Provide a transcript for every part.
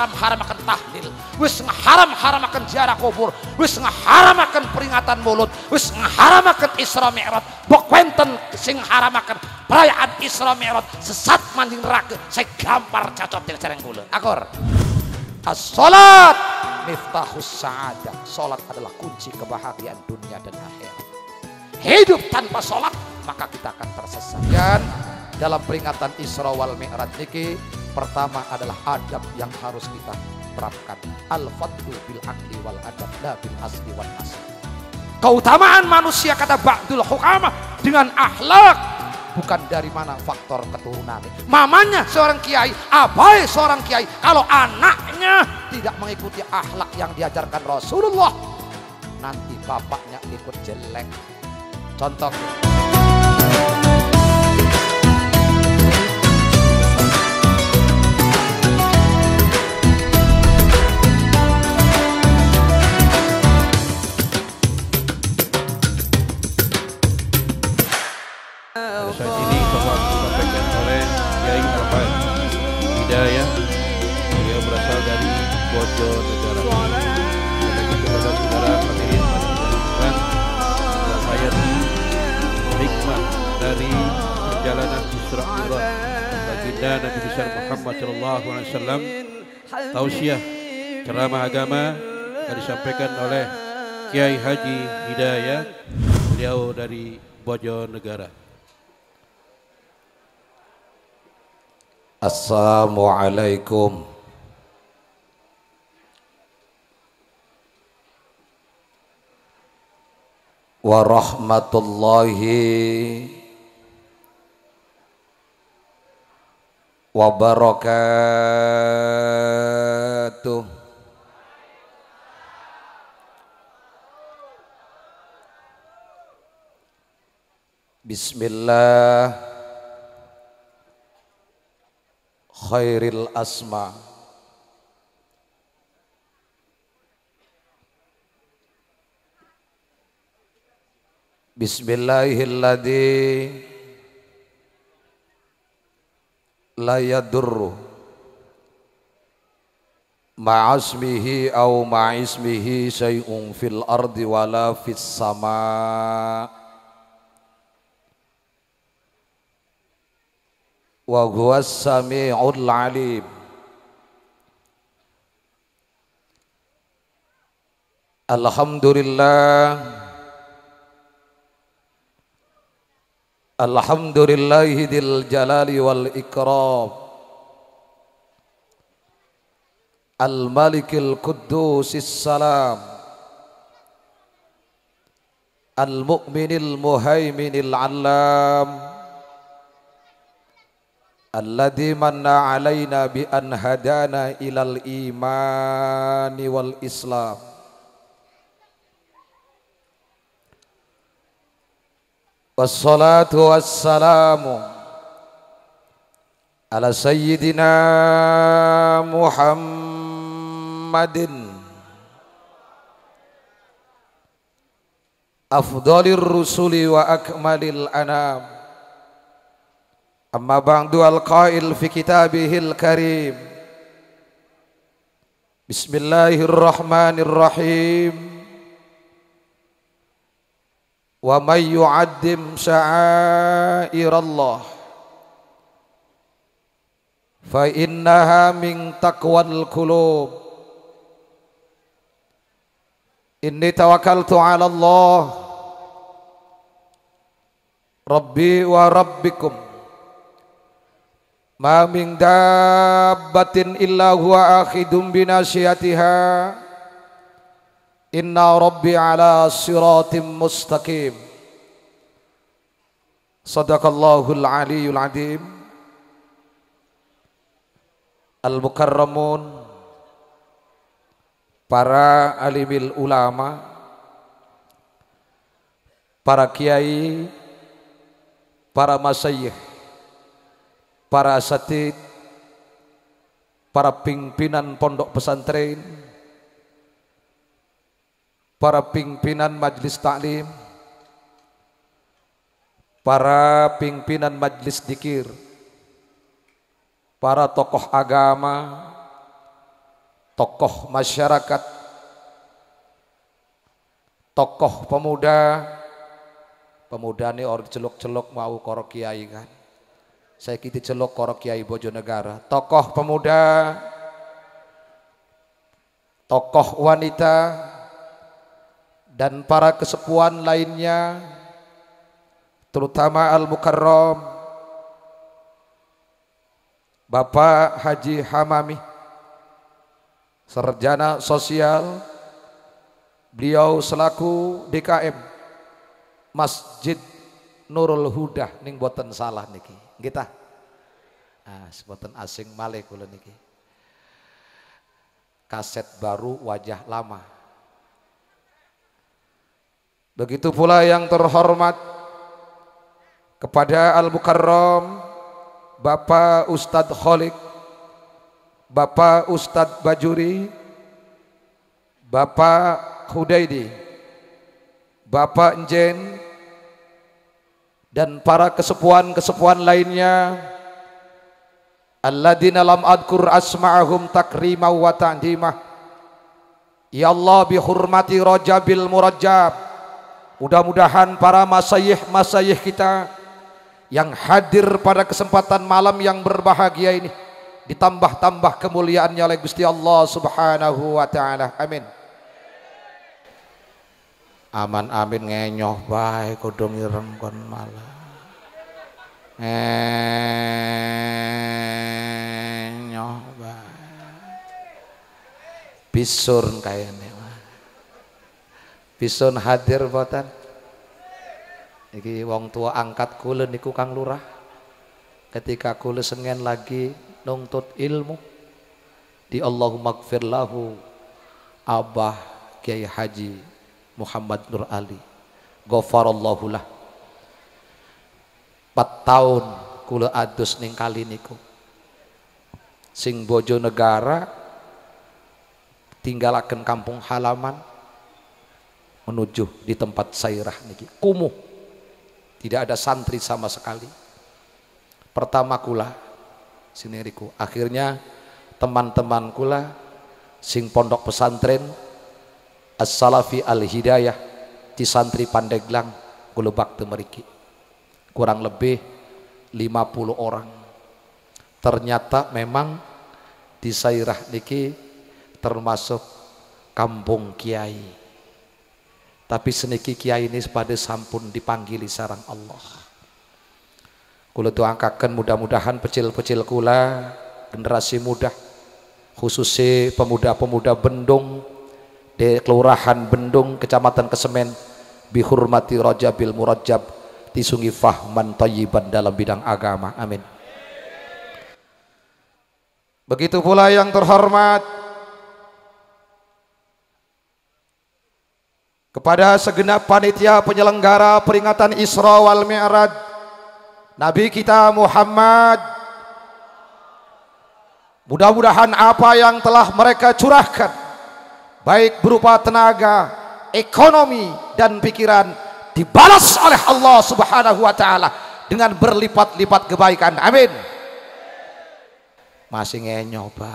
haram-haram akan tahlil wis haram-haram akan ziarah kubur wis haram akan peringatan mulut wis haram akan Isra Mi'raj bok sing haram akan perayaan Isra Mi'raj sesat mandi neraka saya gampar cacot tidak jarang kula akor as-salat miftahus sa'adah salat adalah kunci kebahagiaan dunia dan akhirat hidup tanpa salat maka kita akan tersesat dan dalam peringatan Isra wal Mi'raj niki Pertama adalah adab yang harus kita terapkan. Al-fadlu bil akli wal adab la bil asli wal asli. Keutamaan manusia kata Ba'dul Hukama dengan akhlak bukan dari mana faktor keturunan. Mamanya seorang kiai, abai seorang kiai. Kalau anaknya tidak mengikuti akhlak yang diajarkan Rasulullah, nanti bapaknya ikut jelek. Contoh. baginda Nabi besar Muhammad Shallallahu Alaihi Wasallam tausiah ceramah agama yang disampaikan oleh Kiai Haji Hidayat beliau dari Bojonegara. Assalamualaikum warahmatullahi wabarakatuh Bismillah khairil asma Bismillahirrahmanirrahim la yadurru ma'asmihi au ma'ismihi syai'un fil ardi wala fis sama wa huwas sami'ul alim Alhamdulillah الحمد لله ذي الجلال والإكرام الملك القدوس السلام المؤمن المهيمن العلام الذي من علينا بأن هدانا إلى الإيمان والإسلام والصلاة والسلام على سيدنا محمد أفضل الرسل وأكمل الأنام أما بعد القائل في كتابه الكريم بسم الله الرحمن الرحيم ومن يعدم شعائر الله فإنها من تقوى القلوب إني توكلت على الله ربي وربكم ما من دابة إلا هو آخذ بناشيتها Inna Rabbi ala siratim mustaqim Sadaqallahul aliyul adim Al-Mukarramun Para alimil ulama Para kiai Para masyayih Para asatid Para pimpinan pondok pesantren para pimpinan majlis taklim, para pimpinan majlis dikir, para tokoh agama, tokoh masyarakat, tokoh pemuda, pemuda ini orang celok-celok mau korok kiai kan. Saya kiti celok korok kiai Bojonegara, tokoh pemuda, tokoh wanita, dan para kesepuan lainnya terutama Al-Mukarram Bapak Haji Hamami Sarjana Sosial beliau selaku DKM Masjid Nurul Huda ning boten salah niki kita ah seboten asing malih kula niki kaset baru wajah lama Begitu pula yang terhormat kepada Al-Mukarram Bapak Ustadz Kholik, Bapak Ustadz Bajuri, Bapak Hudaidi, Bapak Njen, dan para kesepuan-kesepuan lainnya alladzina lam adkur asma'ahum takrima wa ta'dimah ya Allah bi hurmati rajabil murajab Mudah-mudahan para masayih-masayih kita yang hadir pada kesempatan malam yang berbahagia ini ditambah-tambah kemuliaannya oleh Gusti Allah Subhanahu wa taala. Amin. Aman amin ngenyoh baik kudu ngireng kon malah. Ngenyoh bae. bisur kain Bison hadir boten? Iki wong tua angkat kula niku Kang Lurah. Ketika kula sengen lagi nuntut ilmu di Allahumma lahu Abah Kiai Haji Muhammad Nur Ali. Ghafarallahu lah. 4 tahun kula adus ning kali niku. Sing bojo negara tinggalaken kampung halaman menuju di tempat sairah niki kumuh tidak ada santri sama sekali pertama kula sineriku akhirnya teman-teman kula sing pondok pesantren as-salafi al-hidayah di santri pandeglang gulubak temeriki kurang lebih 50 orang ternyata memang di sairah niki termasuk kampung kiai tapi seniki kiai ini pada sampun dipanggili sarang Allah. Kula tu angkakan mudah-mudahan pecil-pecil kula generasi muda khususnya pemuda-pemuda Bendung di Kelurahan Bendung Kecamatan Kesemen bihurmati Rajabil Murajab disungi fahman tayyiban dalam bidang agama. Amin. Begitu pula yang terhormat kepada segenap panitia penyelenggara peringatan Isra wal Mi'raj Nabi kita Muhammad mudah-mudahan apa yang telah mereka curahkan baik berupa tenaga, ekonomi dan pikiran dibalas oleh Allah Subhanahu wa taala dengan berlipat-lipat kebaikan. Amin. Masih nyoba.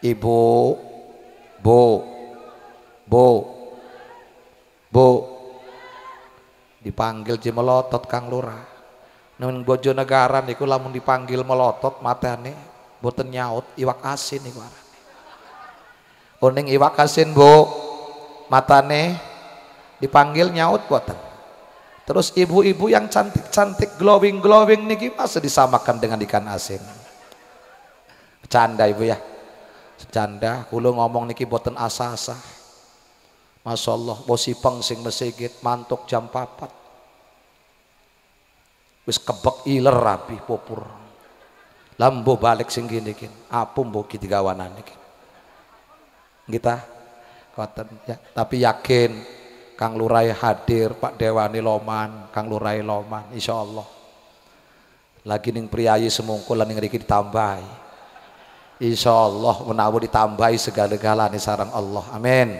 Ibu Bu. Bu. Bu. Dipanggil je melotot Kang Lurah. Nun Bojonegara niku lamun dipanggil melotot matane boten nyaut iwak asin niku arane. Oning oh, iwak asin, Bu. Matane dipanggil nyaut boten. Terus ibu-ibu yang cantik-cantik glowing-glowing niki masa disamakan dengan ikan asin. Canda ibu ya canda kula ngomong niki boten asa-asa Masya Allah bosipeng sing mesigit mantuk jam papat wis kebek iler rapi popur lambo balik sing gini kin apum boki tiga wanan niki kita kawatan, ya tapi yakin Kang Lurai hadir, Pak Dewani Loman, Kang Lurai Loman, insya Allah. Lagi ning priayi semungkul, ning riki ditambahi. Insya Allah menawi ditambahi segala-galanya sarang Allah. Amin.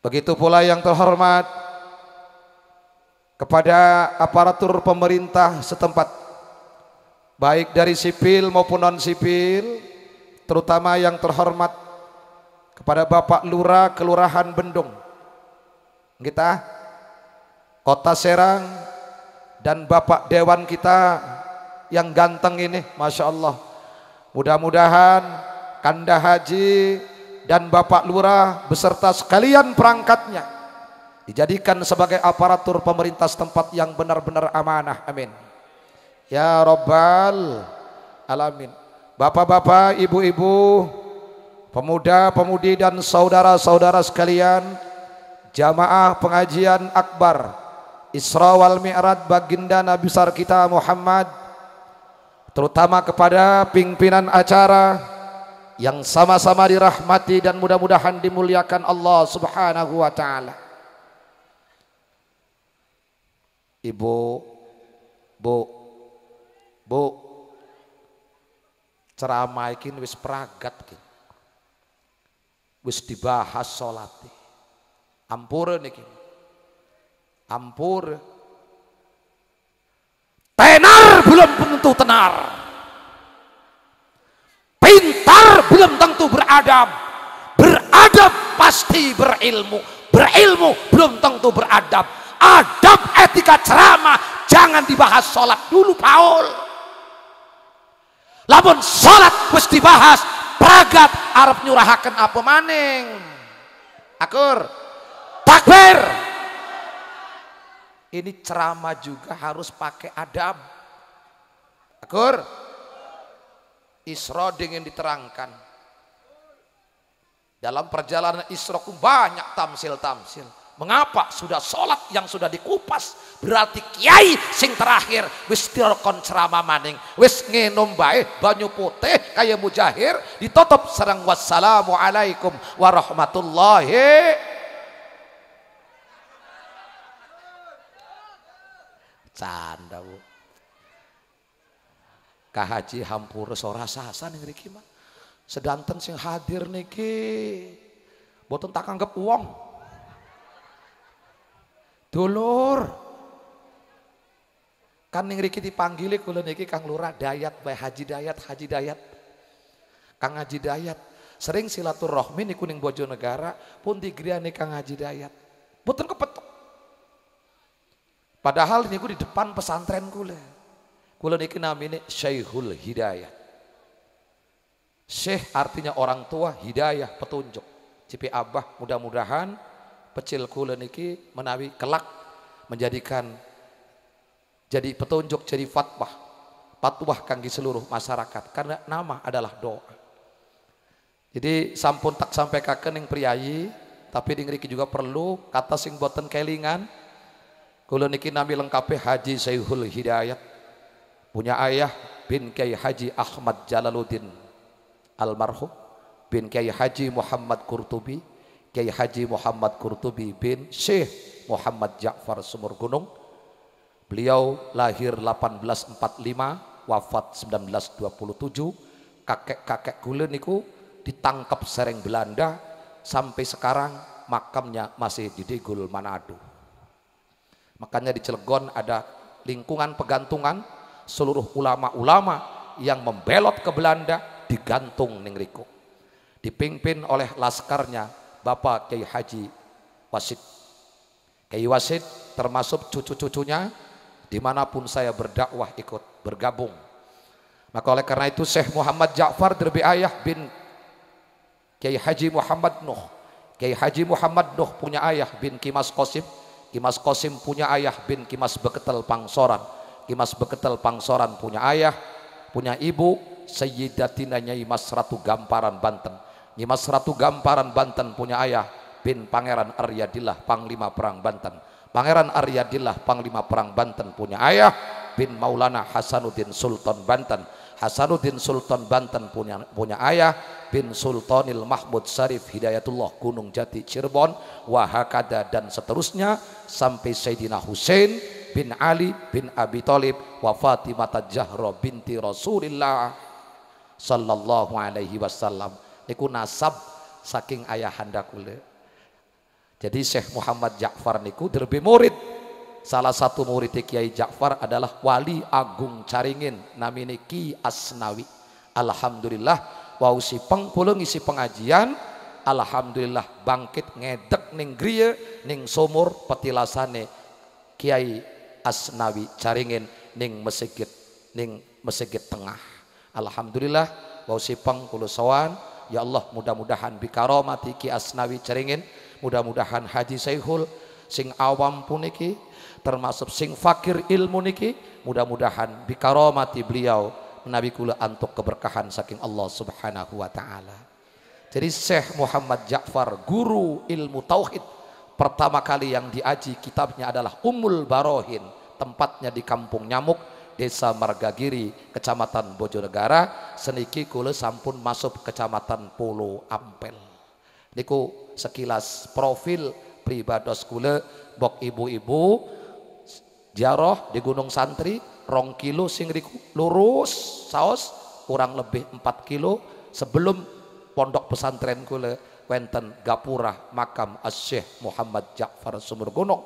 Begitu pula yang terhormat kepada aparatur pemerintah setempat baik dari sipil maupun non sipil terutama yang terhormat kepada Bapak Lurah Kelurahan Bendung kita Kota Serang dan Bapak Dewan kita yang ganteng ini Masya Allah mudah mudahan Kanda Haji dan Bapak Lurah beserta sekalian perangkatnya dijadikan sebagai aparatur pemerintah setempat yang benar-benar amanah amin ya Robbal alamin Bapak-bapak, ibu-ibu, pemuda-pemudi dan saudara-saudara sekalian, jamaah pengajian akbar Isra wal Mi'raj baginda Nabi besar kita Muhammad terutama kepada pimpinan acara yang sama-sama dirahmati dan mudah-mudahan dimuliakan Allah Subhanahu wa taala. Ibu, Bu, Bu, ceramah ini wis peragat ini. Wis dibahas sholat. Ampura niki. Ampura. Tenar belum tentu tenar. Pintar belum tentu beradab. Beradab pasti berilmu. Berilmu belum tentu beradab. Adab etika ceramah jangan dibahas sholat dulu Paul. Lamun sholat harus dibahas pragat Arab nyurahakan apa maning. Akur. Takbir ini ceramah juga harus pakai adab. Akur. Isra dengan diterangkan. Dalam perjalanan Isra banyak tamsil-tamsil. Mengapa sudah sholat yang sudah dikupas berarti kiai sing terakhir wis kon ceramah maning wis nginum baik banyu putih kaya mujahir ditutup serang wassalamu alaikum warahmatullahi Canda bu. Kak Haji hampura seorang sasa ning riki mah. Sedanten sing hadir niki boten tak anggap uang. Dulur. Kan nih riki dipanggili kula niki Kang Lurah Dayat Bae Haji Dayat Haji Dayat. Kang Haji Dayat sering silaturahmi niku bojo negara pun digriani Kang Haji Dayat. Boten kepet Padahal ini gue di depan pesantren gue. Gue lagi nama ini Syekhul Hidayah. Syekh artinya orang tua, hidayah petunjuk. Cipi Abah mudah-mudahan pecil gue ini menawi kelak menjadikan jadi petunjuk jadi fatwah fatwah kanggi seluruh masyarakat karena nama adalah doa jadi sampun tak sampai kakening priayi tapi dingriki juga perlu kata sing boten kelingan Kulo niki nami lengkapi Haji Sayyidul Hidayat. Punya ayah bin Kiai Haji Ahmad Jalaluddin almarhum bin Kiai Haji Muhammad Kurtubi, Kiai Haji Muhammad Kurtubi bin Syekh Muhammad Ja'far Sumur Gunung. Beliau lahir 1845, wafat 1927. Kakek-kakek kula niku ditangkap sering Belanda sampai sekarang makamnya masih di Degul Manado. Makanya di Cilegon ada lingkungan pegantungan seluruh ulama-ulama yang membelot ke Belanda digantung Ningriku. Dipimpin oleh laskarnya Bapak Kiai Haji Wasid. Kiai Wasid termasuk cucu-cucunya dimanapun saya berdakwah ikut bergabung. Maka oleh karena itu Syekh Muhammad Ja'far derbi ayah bin Kiai Haji Muhammad Nuh. Kiai Haji Muhammad Nuh punya ayah bin Kimas Qasim Kimas Kosim punya ayah bin Kimas Beketel Pangsoran. Kimas Beketel Pangsoran punya ayah, punya ibu Sayyidatina Nyai Mas Ratu Gamparan Banten. Nyai Mas Ratu Gamparan Banten punya ayah bin Pangeran Aryadillah Panglima Perang Banten. Pangeran Aryadillah Panglima Perang Banten punya ayah bin Maulana Hasanuddin Sultan Banten Hasanuddin Sultan Banten punya punya ayah bin Sultanil Mahmud Sarif Hidayatullah Gunung Jati Cirebon wahakada dan seterusnya sampai Sayyidina Hussein bin Ali bin Abi Talib wa Fatimah Zahra binti Rasulillah sallallahu alaihi wasallam niku nasab saking ayahanda kula jadi Syekh Muhammad Ja'far niku derbi murid salah satu murid Kiai Ja'far adalah Wali Agung Caringin namini Ki Asnawi Alhamdulillah wau si pengpulung isi pengajian Alhamdulillah bangkit ngedek ning griya ning sumur petilasane Kiai Asnawi Caringin ning mesegit ning mesegit tengah Alhamdulillah wau si pengpulung sawan Ya Allah mudah-mudahan bikaromati Ki Asnawi Caringin mudah-mudahan Haji Saihul sing awam puniki, termasuk sing fakir ilmu niki mudah-mudahan bikaromati beliau Nabi kula antuk keberkahan saking Allah Subhanahu wa taala. Jadi Syekh Muhammad Ja'far guru ilmu tauhid pertama kali yang diaji kitabnya adalah Umul Barohin tempatnya di kampung nyamuk Desa Margagiri, Kecamatan Bojonegara, seniki kula sampun masuk Kecamatan Pulau Ampel. Niku sekilas profil pribados kula bok ibu-ibu jaroh di Gunung Santri rong kilo sing riku, lurus saos kurang lebih empat kilo sebelum pondok pesantren kule wenten gapura makam Asyih Muhammad Ja'far Sumur Gunung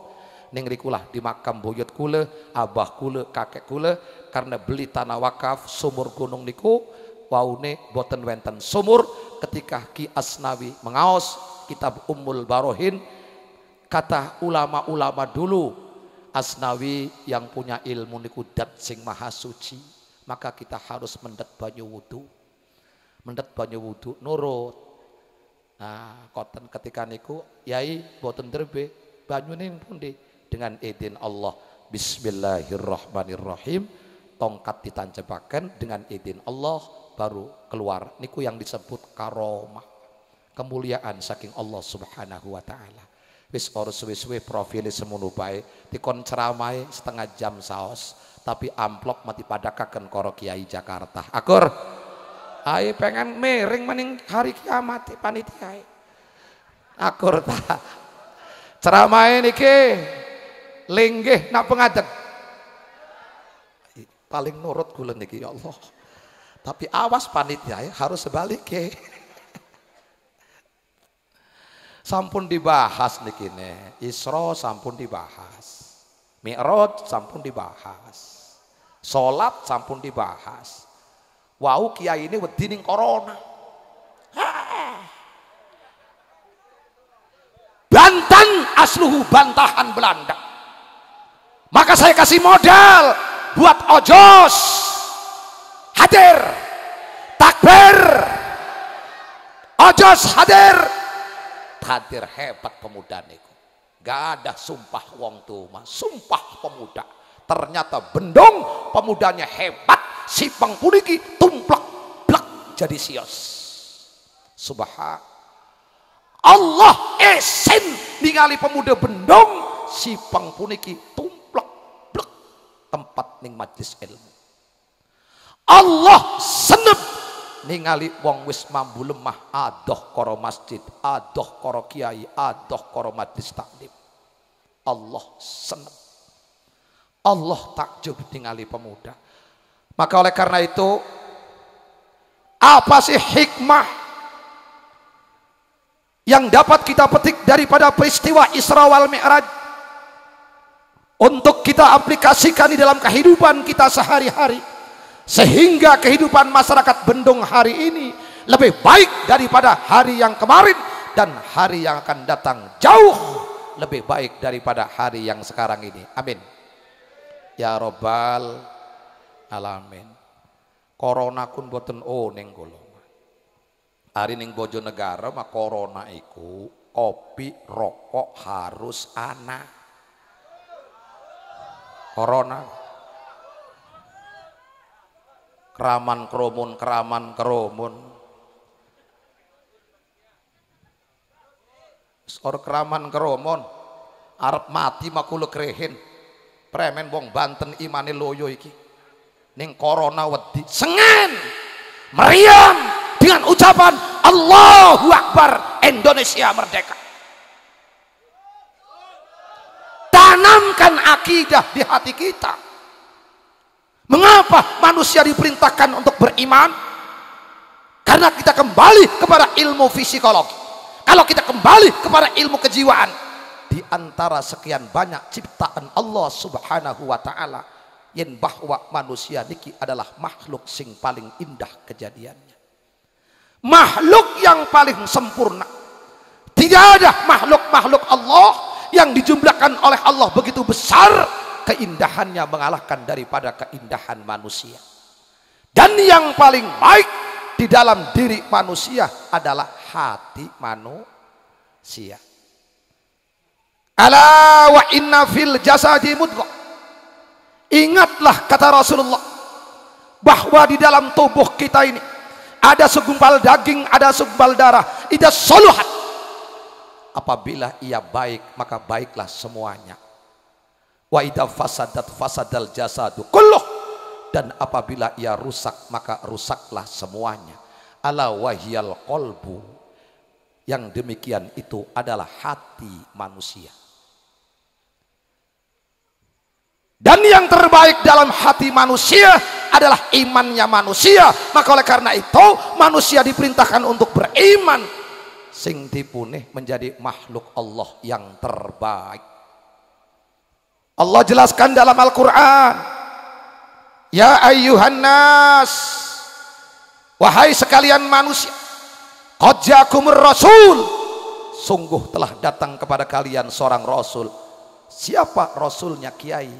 ning rikulah di makam buyut kule abah kule kakek kule karena beli tanah wakaf sumur gunung niku waune boten wenten sumur ketika Ki Asnawi mengaos kitab umul Barohin Kata ulama-ulama dulu, Asnawi yang punya ilmu niku dat sing maha suci, maka kita harus mendet banyu wudhu. Mendet banyu wudhu nurut. Nah, koten ketika niku yai boten derbe banyu ning pundi dengan izin Allah. Bismillahirrahmanirrahim. Tongkat ditancapkan dengan izin Allah baru keluar. Niku yang disebut karomah. Kemuliaan saking Allah Subhanahu wa taala wis ora suwe-suwe profile semono bae dikon ceramai setengah jam saos tapi amplop mati pada padakaken karo Kiai Jakarta akur ae pengen miring mening hari kiamat panitia akur ta ceramai niki linggih nak pengadeg paling nurut kula niki ya Allah tapi awas panitia harus sebalik ya. Sampun dibahas nih kini isro sampun dibahas. mirot sampun dibahas. sholat sampun dibahas. Wau kiai ini wedining corona. Bantan asluhu bantahan Belanda. Maka saya kasih modal buat ojos. Hadir. Takbir. Ojos hadir hadir hebat pemuda niku. Gak ada sumpah wong tua, sumpah pemuda. Ternyata bendong pemudanya hebat, si pengkuliki tumplak blak jadi sios. Subhan Allah esin ningali pemuda bendong si pengpuniki tumplak blak tempat ning majlis ilmu. Allah senep ningali wong wis mambu lemah adoh koro masjid adoh koro kiai adoh koro majlis taklim Allah seneng Allah takjub ningali pemuda maka oleh karena itu apa sih hikmah yang dapat kita petik daripada peristiwa Isra wal Mi'raj untuk kita aplikasikan di dalam kehidupan kita sehari-hari sehingga kehidupan masyarakat Bendung hari ini lebih baik daripada hari yang kemarin dan hari yang akan datang jauh lebih baik daripada hari yang sekarang ini. Amin. Ya robbal alamin. Corona kun boten oh, neng kula. Hari ning negara mah corona iku kopi, rokok harus anak. Corona keraman kromun keraman kromun Skor keraman kromun Arab mati makulu krehin premen wong Banten imani loyo iki ning corona wedi sengen meriam dengan ucapan Allahu Akbar Indonesia merdeka tanamkan akidah di hati kita Mengapa manusia diperintahkan untuk beriman? Karena kita kembali kepada ilmu fisikologi. Kalau kita kembali kepada ilmu kejiwaan, di antara sekian banyak ciptaan Allah Subhanahu wa taala, yang bahwa manusia niki adalah makhluk sing paling indah kejadiannya. Makhluk yang paling sempurna. Tidak ada makhluk-makhluk Allah yang dijumlahkan oleh Allah begitu besar keindahannya mengalahkan daripada keindahan manusia. Dan yang paling baik di dalam diri manusia adalah hati manusia. Ala wa inna fil jasadi mudghah. Ingatlah kata Rasulullah bahwa di dalam tubuh kita ini ada segumpal daging, ada segumpal darah, ada soluhat. Apabila ia baik, maka baiklah semuanya. Wa idza fasadat fasadal jasadu kulluh. Dan apabila ia rusak maka rusaklah semuanya. Ala wahyal kolbu. Yang demikian itu adalah hati manusia. Dan yang terbaik dalam hati manusia adalah imannya manusia. Maka oleh karena itu manusia diperintahkan untuk beriman. Sing dipunih menjadi makhluk Allah yang terbaik. Allah jelaskan dalam Al-Quran Ya ayyuhan nas Wahai sekalian manusia Qad rasul Sungguh telah datang kepada kalian seorang rasul Siapa rasulnya kiai?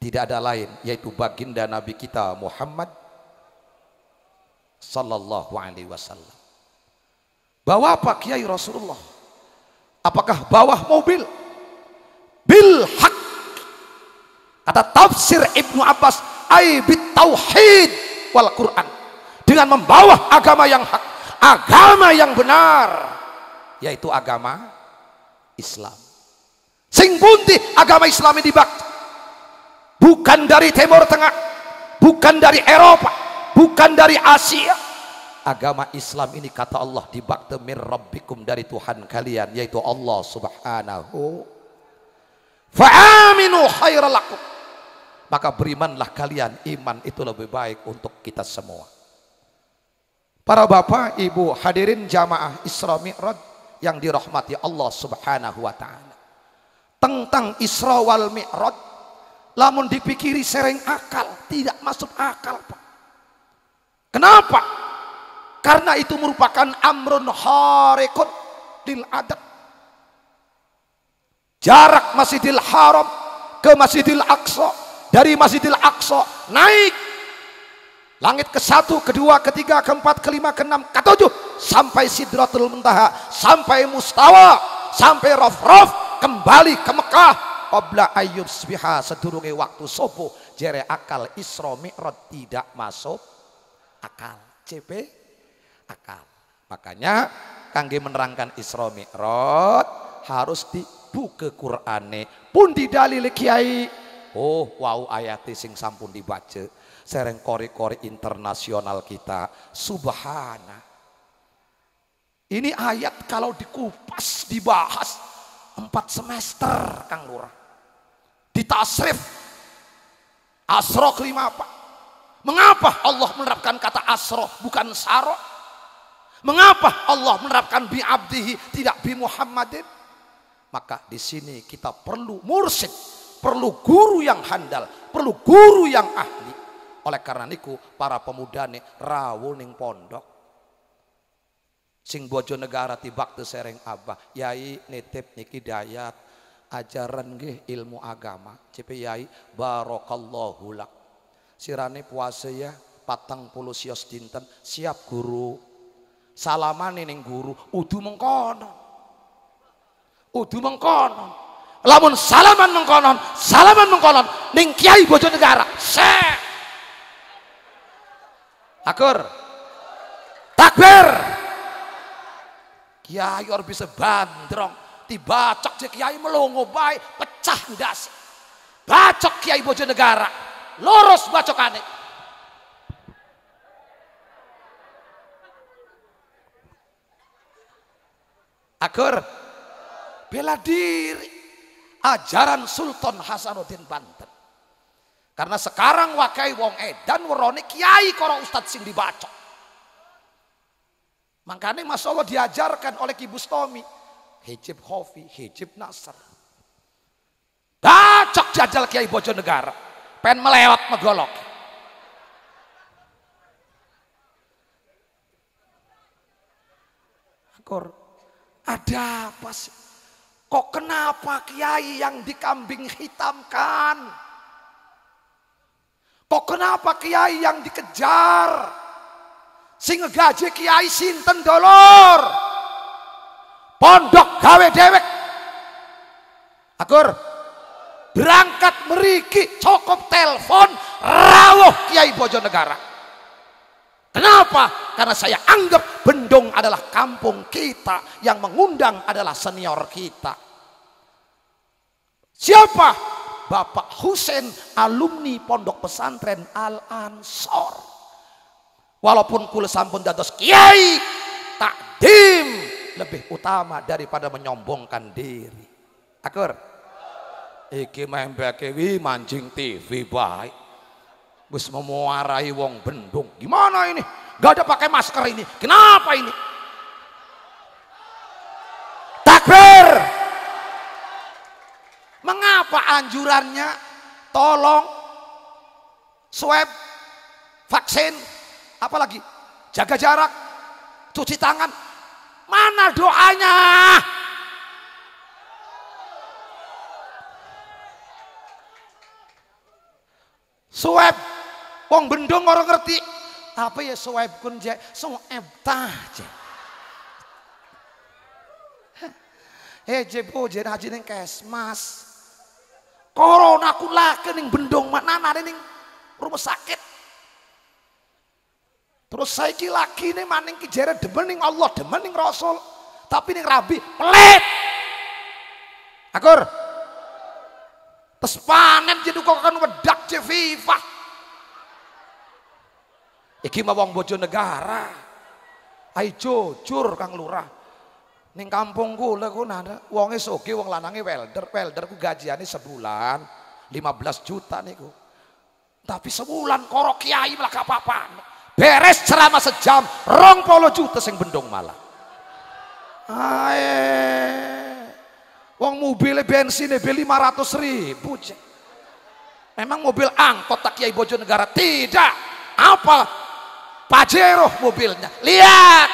Tidak ada lain yaitu baginda nabi kita Muhammad sallallahu alaihi wasallam. Bawa apa kiai Rasulullah? Apakah bawah mobil? bil hak Kata tafsir Ibnu Abbas, ai bit tauhid wal Quran. Dengan membawa agama yang hak, agama yang benar, yaitu agama Islam. Sing bunti agama Islam ini dibakti. Bukan dari Timur Tengah, bukan dari Eropa, bukan dari Asia. Agama Islam ini kata Allah dibakti mir rabbikum dari Tuhan kalian yaitu Allah Subhanahu Fa'aminu khairalakum. Maka berimanlah kalian, iman itu lebih baik untuk kita semua. Para bapak, ibu, hadirin jamaah Isra Mi'raj yang dirahmati Allah Subhanahu wa taala. Tentang Isra wal Mi'raj lamun dipikiri sering akal, tidak masuk akal, Pak. Kenapa? Karena itu merupakan amrun harikun lil adat Jarak Masjidil Haram ke Masjidil Aqsa. Dari Masjidil Aqsa naik. Langit ke satu, kedua, ketiga, keempat, kelima, keenam, ketujuh. Sampai Sidratul Muntaha. Sampai Mustawa. Sampai rof rof Kembali ke Mekah. Qabla ayub sbiha sedurunge waktu sopo Jere akal Isra Mi'rod tidak masuk akal. CP akal. Makanya kangge menerangkan Isra Mi'rod harus di buka Qurane pun didalil kiai oh wow ayat sing sampun dibaca sereng kori-kori internasional kita subhana ini ayat kalau dikupas dibahas empat semester Kang Lurah ditasrif asroh lima apa mengapa Allah menerapkan kata asroh bukan sarok Mengapa Allah menerapkan bi abdihi tidak bi Muhammadin? Maka di sini kita perlu mursid, perlu guru yang handal, perlu guru yang ahli. Oleh karena itu, para pemuda nih rawul ning pondok. Sing negara tibak ke sereng abah, yai netep niki dayat ajaran ge ilmu agama. Cipe yai barokallahu lak. Sirane puasa ya patang puluh sios dinten siap guru salaman ning guru udu mengkono kudu oh, mengkonon lamun salaman mengkonon salaman mengkonon ning kiai Negara, se akur takbir kiai orang bisa bandrong dibacok si kiai melongo baik pecah ndas bacok kiai bojonegara lurus bacokane akur Bela diri. Ajaran Sultan Hasanuddin Banten. Karena sekarang wakai wong dan Weronik kiai Korong ustadz sing dibacok. Makanya Mas Allah diajarkan oleh Kibus Tommy Hijib Khofi, hijib Nasr. Bacok jajal kiai Negara, Pen melewat megolok. Kor, Ada apa sih? Kok kenapa kiai yang dikambing hitamkan? Kok kenapa kiai yang dikejar? Sing gaji kiai sinten dolor. Pondok gawe dewek. Agur berangkat meriki cukup telpon rawuh kiai Bojonegara. Kenapa? Karena saya anggap Bendung adalah kampung kita, yang mengundang adalah senior kita. Siapa? Bapak Husain alumni pondok pesantren Al Ansor. Walaupun kulit sampun dados kiai, takdim lebih utama daripada menyombongkan diri. Akur. Iki membeke wi mancing TV baik. Bus memuarai wong bendung. Gimana ini? Gak ada pakai masker ini. Kenapa ini? Takbir. Mengapa anjurannya tolong swab, vaksin, apalagi jaga jarak, cuci tangan. Mana doanya? Swab Wong bendung orang ngerti. apa ya suweb kun jek, suweb je. jek. Eh jepo jen haji neng mas. Corona ku laki neng bendung mana nari neng rumah sakit. Terus saya ki laki neng maning ki jere Allah demen Rasul. Tapi neng Rabi pelit. Akur. Terus panen jadi kau kan wedak je Iki mah wong negara, Ai jujur Kang Lurah. Ning kampungku lho ku nana wonge soge wong lanange welder, welder ku gajiane sebulan 15 juta niku. Tapi sebulan koro kiai malah gak apa-apa. Beres ceramah sejam, rong polo juta sing bendung malah. Ae. Wong mobil bensin beli 500 ribu. Memang mobil angkot tak Kiai negara, Tidak. Apa? Pajero mobilnya. Lihat.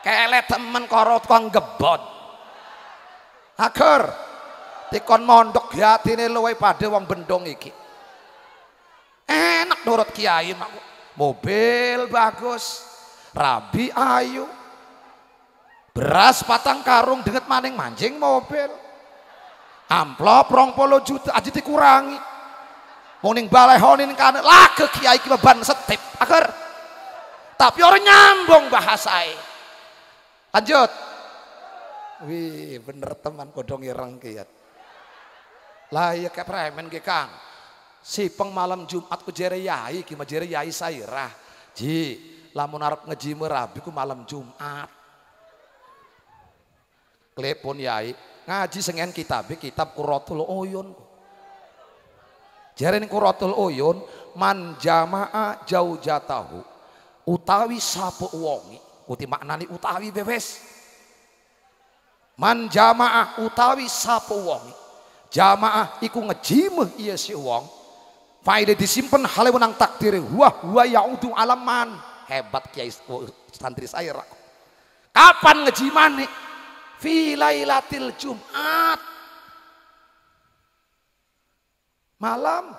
Kele temen korot kong gebon. Agar tikon mondok ini luwe pada wong bendong iki. Enak nurut kiai mak. Mobil bagus, rabi ayu. Beras patang karung dengan maning mancing mobil. Amplop rong polo juta aja dikurangi. Muning balai honin kan lage kiai kibaban setip. Agar tapi orang nyambung bahasai. Lanjut. Wih, bener teman kodong ireng kiat. Ya. Lah iya kayak premen ke Kang. Si peng malam Jumat ku jere yai kima jere yai sairah. Ji, lamun arep ngeji merabi ku malam Jumat. Klepon yai, ngaji sengen kitab kitab kurotul oyun jarin kurotul oyun man jama'a jauh jatahu utawi sapa wonge uti maknani utawi bebes man jamaah utawi sapa wonge jamaah iku ngejimeh iya si wong faide disimpen hale wenang takdir. wah ya yaudu alaman hebat kiai santri saya Kapan ngejiman nih? fi lailatil jumat malam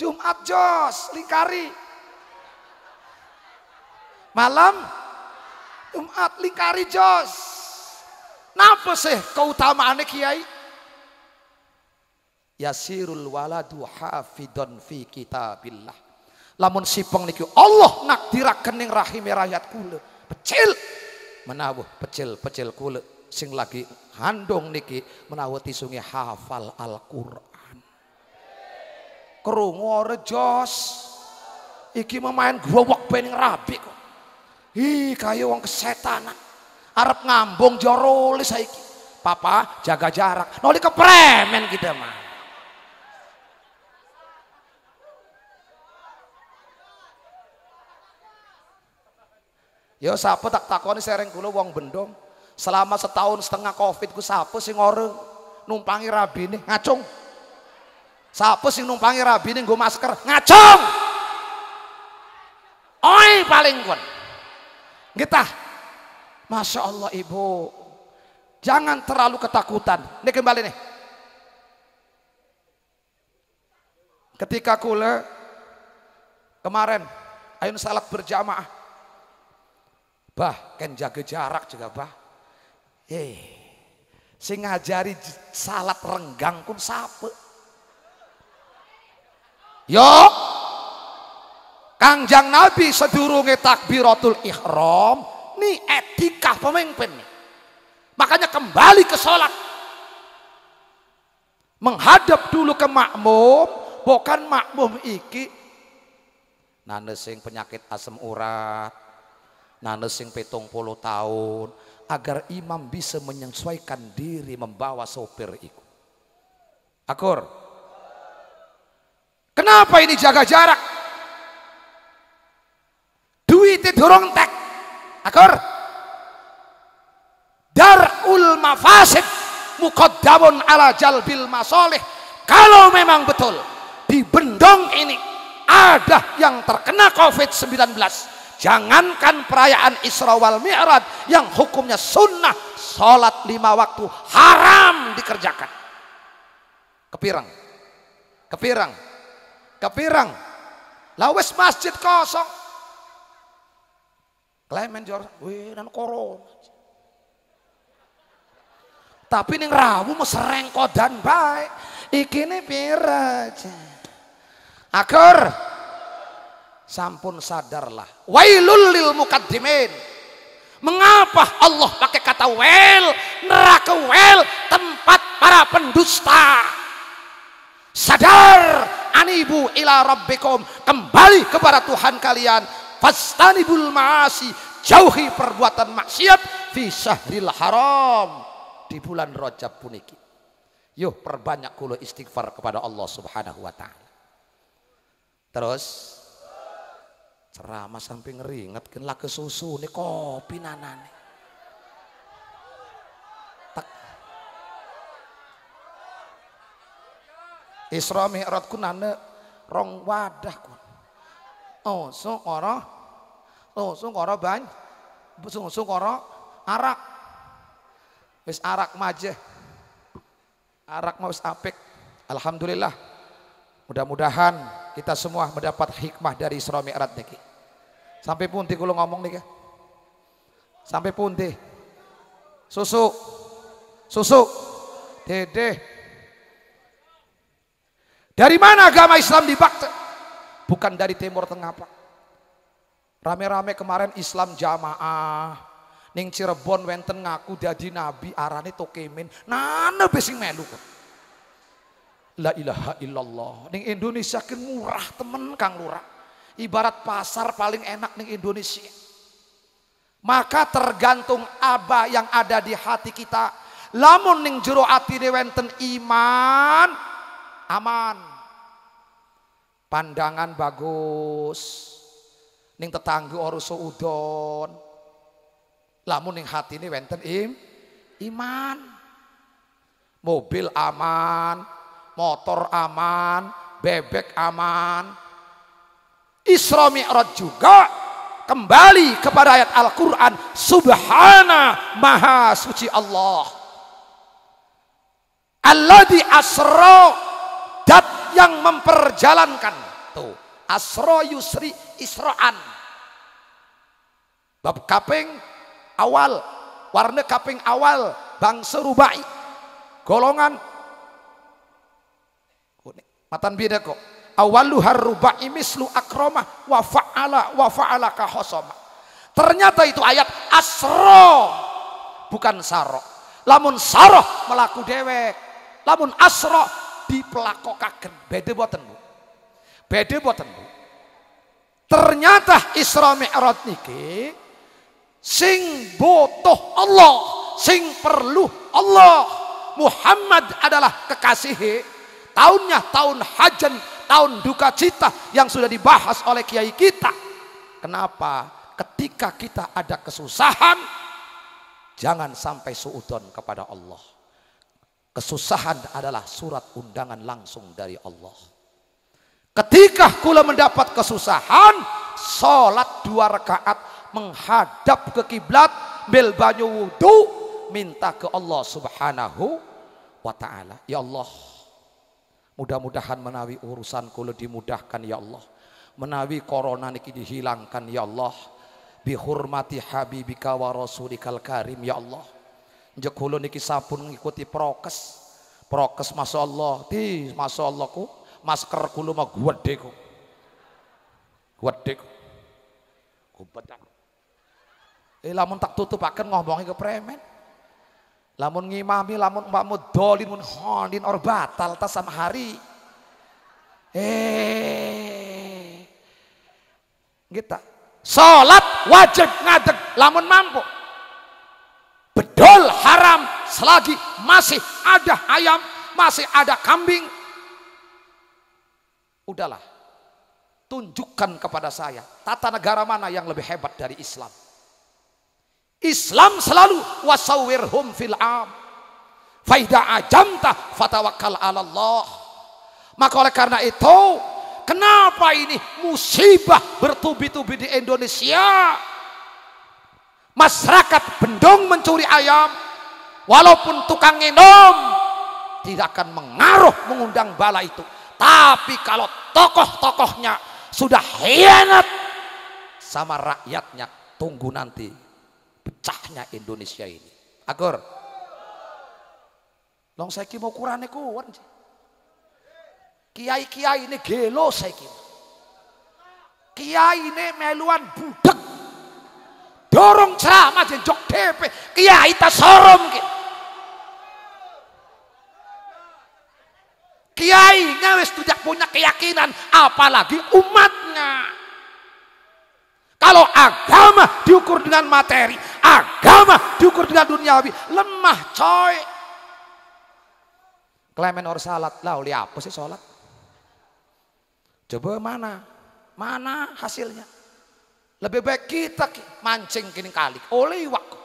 Jumat jos lingkari malam umat lingkari jos. Napa sih keutamaannya kiai? Yasirul waladu hafidon fi kitabillah. Lamun sipeng niki Allah nak ning rahime rakyat kule. Pecil menawuh pecil-pecil kule sing lagi handong niki menawati sungai hafal Al-Qur'an. Krungu jos. Iki memain gua wak rabik. rabi Hi kayu wong kesetan. Arab ngambung jorole saiki. Papa jaga jarak. Noli kepremen kita mah. Yo, sapa tak takoni sereng kula wong bendong. Selama setahun setengah Covid ku sapa sing ora numpangi rabine ngacung. Sapa sing numpangi rabine nggo masker ngacung. Oi paling kon. Kita. Masya Allah ibu. Jangan terlalu ketakutan. Ini kembali nih. Ketika kule kemarin ayun salat berjamaah. Bah, kan jaga jarak juga bah. Eh, sing ngajari salat renggang pun sape. Yo, Kangjang Nabi sedurunge takbiratul ihram ni etika pemimpin. Makanya kembali ke sholat. Menghadap dulu ke makmum, bukan makmum iki Nane sing penyakit asam urat, nane sing petung puluh tahun, agar imam bisa menyesuaikan diri membawa sopir iku. Akur. Kenapa ini jaga jarak? titik dorong tek akur darul mafasid muqaddamun ala jalbil masoleh kalau memang betul di bendong ini ada yang terkena covid-19 jangankan perayaan Isra wal Mi'raj yang hukumnya sunnah sholat lima waktu haram dikerjakan kepirang kepirang kepirang lawes masjid kosong Klemen jor, wih dan koro. Tapi ini rawu mesereng kodan baik. Iki ini pira aja. Akur. Sampun sadarlah. Wailul lil mukaddimin. Mengapa Allah pakai kata wel, neraka wel, tempat para pendusta. Sadar anibu ila rabbikum, kembali kepada Tuhan kalian fastanibul maasi jauhi perbuatan maksiat fi syahril haram di bulan rojab puniki yuk perbanyak kulo istighfar kepada Allah subhanahu wa ta'ala terus ceramah sampai ngeringet kena ke susu nih kopi nanane tak Isra Mi'rajku nane rong wadah Oh, sungkara. Oh, sungkara ban. Sungkara arak. Wis arak majeh. Arak mau apik. Alhamdulillah. Mudah-mudahan kita semua mendapat hikmah dari Isra Mi'raj niki. Sampai punti kula ngomong niki. Sampai punti. Susu. Susu. Dedeh. Dari mana agama Islam dibakti? bukan dari Timur Tengah Pak. Rame-rame kemarin Islam jamaah, ning Cirebon wenten ngaku jadi nabi Arani tokemin, nana besing melu kok. La ilaha illallah. Ning Indonesia kan murah temen Kang Lurah. Ibarat pasar paling enak ning Indonesia. Maka tergantung apa yang ada di hati kita. Lamun ning jero atine wenten iman, aman. Pandangan bagus. Ning tetangga orang suudon, Lamun ning hati ini wenten im. Iman. Mobil aman. Motor aman. Bebek aman. Isra Mi'raj juga kembali kepada ayat Al-Quran Subhana Maha Suci Allah Allah di asro dat yang memperjalankan. Tuh, asro yusri isroan. Bab kaping awal, warna kaping awal, bangsa rubai. Golongan oh, matan beda kok. Awaluhar rubai mislu akromah wa fa'ala wa kahosoma. Ternyata itu ayat asro bukan saro Lamun saro melaku dewek. Lamun asro dipelakokaken. Beda buatan Bu. Beda buatan Bu. Ternyata Isra Mi'raj niki sing butuh Allah, sing perlu Allah. Muhammad adalah kekasih. Tahunnya tahun hajan, tahun duka cita yang sudah dibahas oleh kiai kita. Kenapa? Ketika kita ada kesusahan, jangan sampai suudon kepada Allah. Kesusahan adalah surat undangan langsung dari Allah. Ketika kula mendapat kesusahan, sholat dua rakaat menghadap ke kiblat, bel banyu wudu, minta ke Allah Subhanahu wa taala. Ya Allah, mudah-mudahan menawi urusan kula dimudahkan ya Allah. Menawi corona ini dihilangkan ya Allah. Bihurmati habibika wa rasulikal karim ya Allah Jekulo niki sabun ngikuti prokes. Prokes Masya Allah. Di Masya Allah ku. Masker kulo mah gede ku. Gede ku. Gubet Eh lamun tak tutupaken ngomongi ke premen. Lamun ngimami, lamun mbakmu dolin, mun honin or batal tas sama hari. Eh. Kita. Salat wajib ngadeg lamun mampu. Bedo halal Haram selagi masih ada ayam, masih ada kambing. Udahlah. Tunjukkan kepada saya tata negara mana yang lebih hebat dari Islam. Islam selalu wasawirhum fil am. Faida ajamta fatawakkal Allah. Maka oleh karena itu, kenapa ini musibah bertubi-tubi di Indonesia? Masyarakat bendung mencuri ayam, walaupun tukang nginom tidak akan mengaruh mengundang bala itu. Tapi kalau tokoh-tokohnya sudah hianat sama rakyatnya, tunggu nanti pecahnya Indonesia ini. Agor, Long saya mau kurane Kiai-kiai ini gelo kira, Kiai ini meluan budek dorong ceramah di jok depe kiai ta sorom ki kiainya ngawes tidak punya keyakinan apalagi umatnya kalau agama diukur dengan materi agama diukur dengan duniawi lemah coy Klemen or salat lah oleh apa sih salat coba mana mana hasilnya lebih baik kita mancing kini kali. Oleh waktu.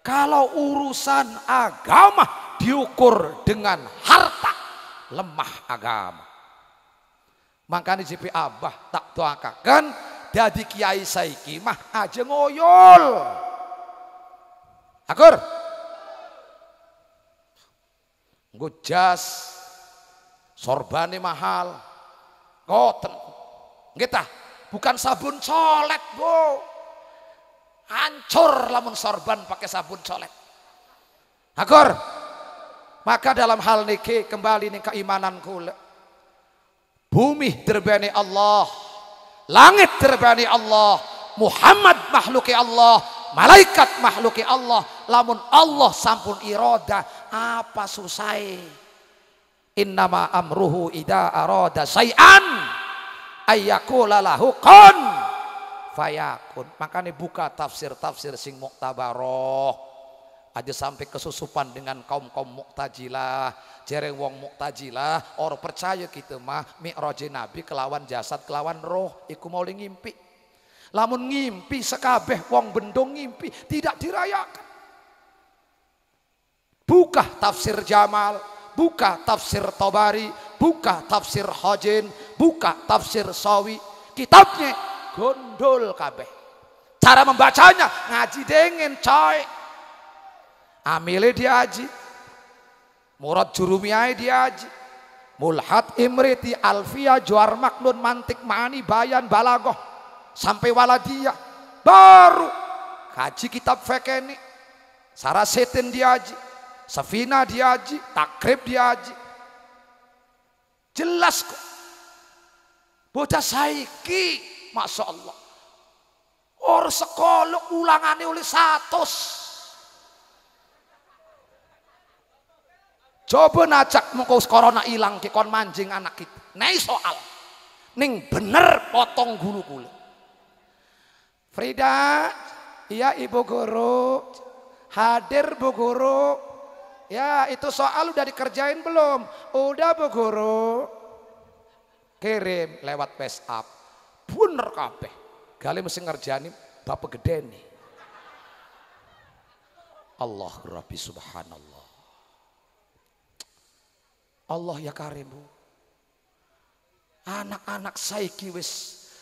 Kalau urusan agama diukur dengan harta. Lemah agama. Maka Makanya JP Abah tak doakan. Jadi kiai saiki mah aja ngoyol. Akur. Gue sorbani mahal. Koten. Gitu Bukan sabun colek, Bu. Hancur lamun sorban pakai sabun colek. agar Maka dalam hal niki kembali nih keimanan kula. Bumi terbani Allah. Langit terbani Allah. Muhammad makhluki Allah. Malaikat makhluki Allah. Lamun Allah sampun iroda. Apa susai? Innama amruhu ida aroda sayan ayyakula lahu kun fayakun. Makanya buka tafsir-tafsir sing muktabaroh aja sampai kesusupan dengan kaum-kaum muktajilah jereng wong muktajilah orang percaya gitu mah mi'raji nabi kelawan jasad kelawan roh iku mau ngimpi lamun ngimpi sekabeh wong bendong ngimpi tidak dirayakan buka tafsir Jamal buka tafsir Tobari buka tafsir Hajin, buka tafsir Sawi, kitabnya gondol kabeh. Cara membacanya ngaji dengen coy. Amile diaji. Murad Jurumiai diaji. Mulhat Imriti Alfia Juar Maknun Mantik Mani Bayan Balagoh sampai Waladia baru kaji kitab Fekeni Sarasetin diaji Safina diaji Takrib diaji Jelas kok. Bocah saiki, Masya Allah. Or sekolah ulangannya oleh satu. Coba najak muka corona hilang ke kon manjing anak kita. Nai soal. nih bener potong gulu gulu. Frida, iya ibu guru. Hadir bu guru. Ya itu soal udah dikerjain belum? Udah bu guru. Kirim lewat WhatsApp. Bener kabeh. Gali mesti ngerjani bapak gede nih. Allah Rabbi subhanallah. Allah ya karim bu. Anak-anak saya kiwis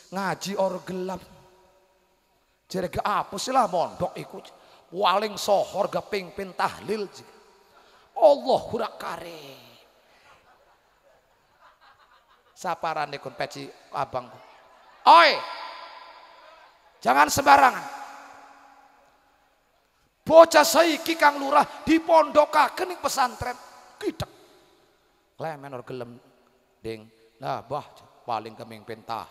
ngaji orang gelap. Jadi apa sih lah mondok ikut. Waling sohor gak pingpin tahlil. juga. Allah hurakare. saparan kon peci abangku. Oi. Jangan sembarangan. Bocah saya kikang Lurah di pondoka kening pesantren kidek. Lemen or gelem ding. Nah, bah paling kemimpin pentah,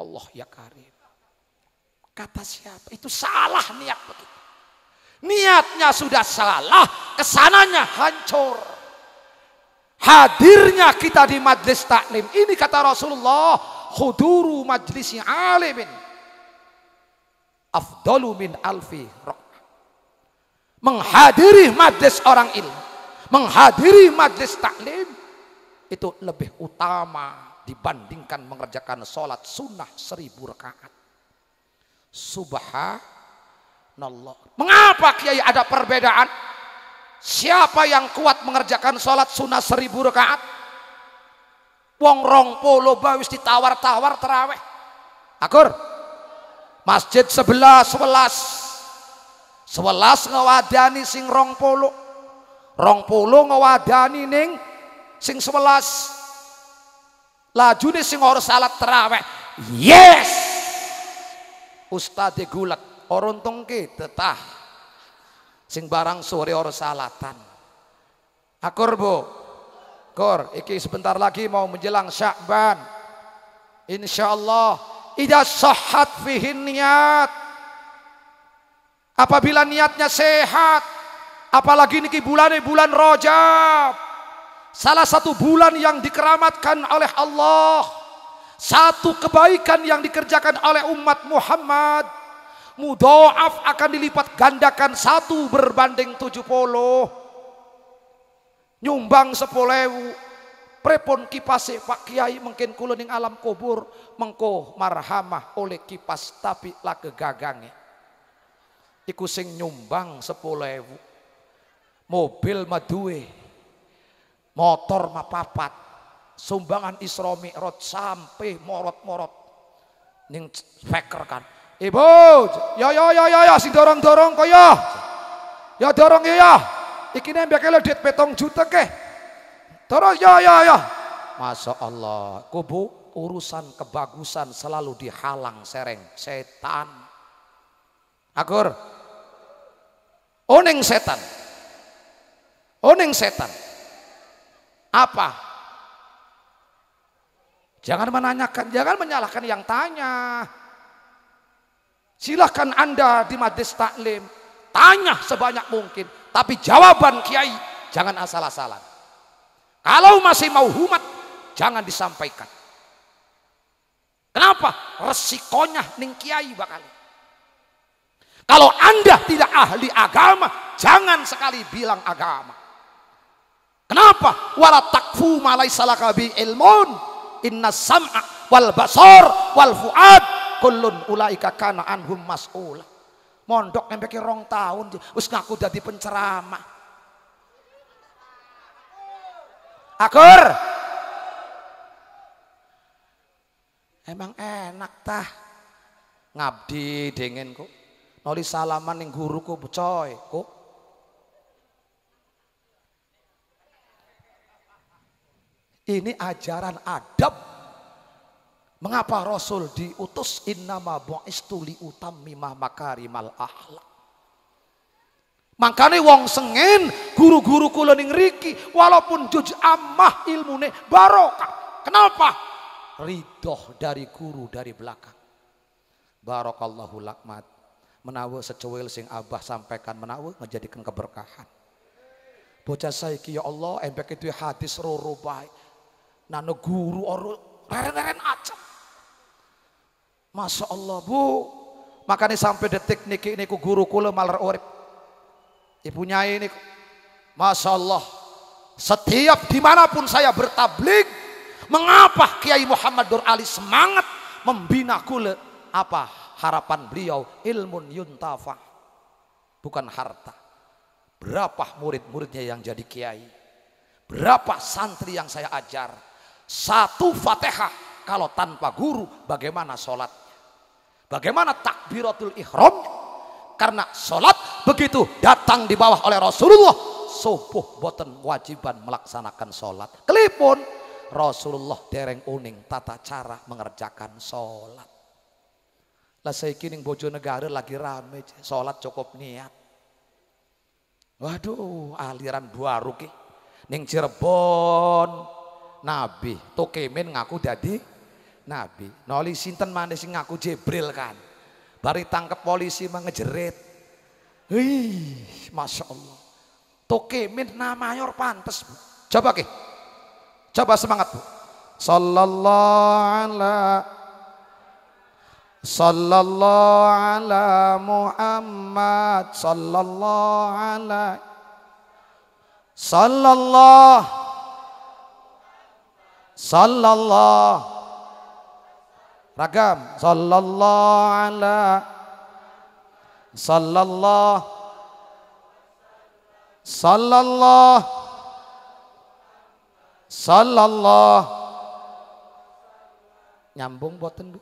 Allah ya karim. Kata siapa? Itu salah niat begitu. Niatnya sudah salah, kesananya hancur. Hadirnya kita di majlis taklim. Ini kata Rasulullah, khuduru majlis alimin. Afdalu min alfi rokmah. Menghadiri majlis orang ilmu. Menghadiri majlis taklim. Itu lebih utama dibandingkan mengerjakan solat sunnah seribu rakaat. Subhanallah Subhanallah. Mengapa kiai ada perbedaan? Siapa yang kuat mengerjakan sholat sunnah seribu rakaat? Wong rong polo bawis ditawar-tawar teraweh. Akur. Masjid sebelah sebelas. Sebelas ngewadani sing rong polo. Rong polo ngewadani ning sing sebelas. laju nih sing harus salat teraweh. Yes! Ustadz gulat orang tetah sing barang sore orang salatan akur ah, bu kor iki sebentar lagi mau menjelang syakban insyaallah idah sohat fihi niat apabila niatnya sehat apalagi niki bulan bulan rojab salah satu bulan yang dikeramatkan oleh Allah satu kebaikan yang dikerjakan oleh umat Muhammad Mudhoaf akan dilipat gandakan satu berbanding tujuh 70. Nyumbang sepolewu. Prepon kipas, Pak Kiai mungkin kulening alam kubur. Mengko marhamah oleh kipas tapi lah gagange. Iku sing nyumbang sepolewu. Mobil madue. Motor mapapat. Sumbangan isromi rot sampai morot-morot. Ning faker kan Ibu, eh, ya ya ya ya ya si dorong-dorong kaya. Ya dorong ya ya. Iki biar le dit petong juta keh. Terus ya ya ya. Masya Allah, kubu urusan kebagusan selalu dihalang sereng setan. Agur. Oning setan. Oning setan. Apa? Jangan menanyakan, jangan menyalahkan yang tanya. Silahkan Anda di majelis taklim tanya sebanyak mungkin, tapi jawaban kiai jangan asal-asalan. Kalau masih mau humat, jangan disampaikan. Kenapa? Resikonya ning kiai bakal. Kalau Anda tidak ahli agama, jangan sekali bilang agama. Kenapa? Wala takfu malai salakabi ilmun. Inna sam'a wal basor wal fuad Kulun ulaika kana anhum mas'ul. Mondok nempeki rong tahun wis ngaku dadi penceramah. Akur. Emang enak tah. Ngabdi dengen kok. Noli salaman ning guruku coy kok. Ini ajaran adab Mengapa Rasul diutus innama bu'istu li utammima makarimal akhlak. Makanya wong sengen guru-guru kula ning riki walaupun juj amah ilmune barokah. Kenapa? Ridoh dari guru dari belakang. Barokallahu lakmat. Menawa secuil sing abah sampaikan menawa menjadikan keberkahan. Bocah saiki ya Allah embek itu hadis roro baik. Nano guru orang Reren-reren acem. Masya Allah bu. Makanya sampai detik niki ini ku guru kula malar orip. Ibunya ini. Masya Allah. Setiap dimanapun saya bertablik. Mengapa Kiai Muhammad Dur Ali semangat membina kula. Apa harapan beliau? Ilmun yuntafa. Bukan harta. Berapa murid-muridnya yang jadi kiai? Berapa santri yang saya ajar? Satu fatihah. Kalau tanpa guru bagaimana sholat? Bagaimana takbiratul ihram? Karena sholat begitu datang di bawah oleh Rasulullah. Subuh boten kewajiban melaksanakan sholat. Kelipun Rasulullah dereng uning tata cara mengerjakan sholat. Lah saiki bojo Bojonegoro lagi rame, sholat cukup niat. Waduh, aliran baru ki. Ning Cirebon nabi. Tokemen ngaku jadi nabi. Noli sinten maneh ngaku Jebril kan. Bari tangkep polisi mengejerit. Wih, Masya Allah. Tokemen namayor pantes. Bu. Coba ke. Coba semangat bu. Sallallahu ala Sallallahu ala Muhammad Sallallahu ala Sallallahu sallallahu ragam sallallahu ala sallallahu sallallahu sallallahu nyambung boten Bu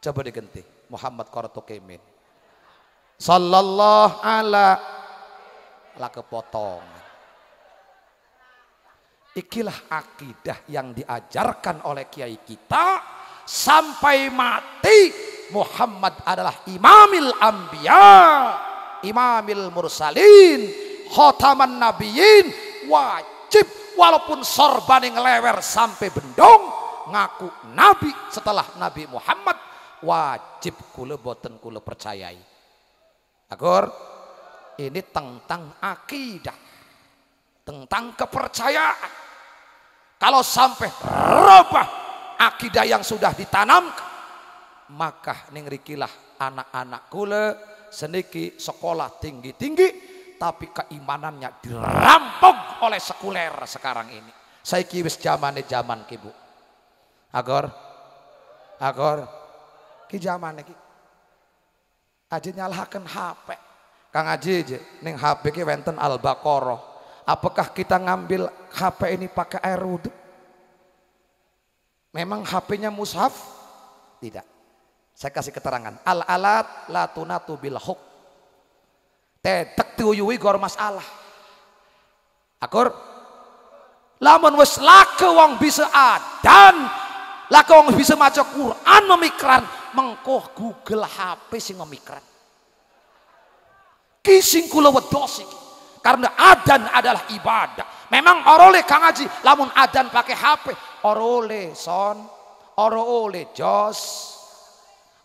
coba diganti Muhammad Qaratukemin sallallahu ala ala kepotong Ikilah akidah yang diajarkan oleh kiai kita sampai mati Muhammad adalah imamil anbiya, imamil mursalin, hotaman nabiin wajib walaupun sorban yang lewer sampai bendong ngaku nabi setelah Nabi Muhammad wajib kule boten kule percayai. ini tentang akidah, tentang kepercayaan kalau sampai robah akidah yang sudah ditanam, maka ning anak-anak kule seniki sekolah tinggi-tinggi tapi keimanannya dirampok oleh sekuler sekarang ini. Saya zaman ini zaman kibu. Agar, Agor. Agor. Ki zaman ini. Aji HP. Kang Aji neng HP ki wenten Al-Baqarah. Apakah kita ngambil HP ini pakai air wudhu? Memang HP-nya mushaf? Tidak. Saya kasih keterangan. Al alat Latunatu bil huk. Tetek tiuyui gor masalah. Akur? Lamun wis laku wong bisa adan, Laku wong bisa maca Quran memikran, mengkoh Google HP sing memikran. Kising kula wedosi. Karena adan adalah ibadah. Memang orole Kang aji, lamun adan pakai HP, orole son, orole jos,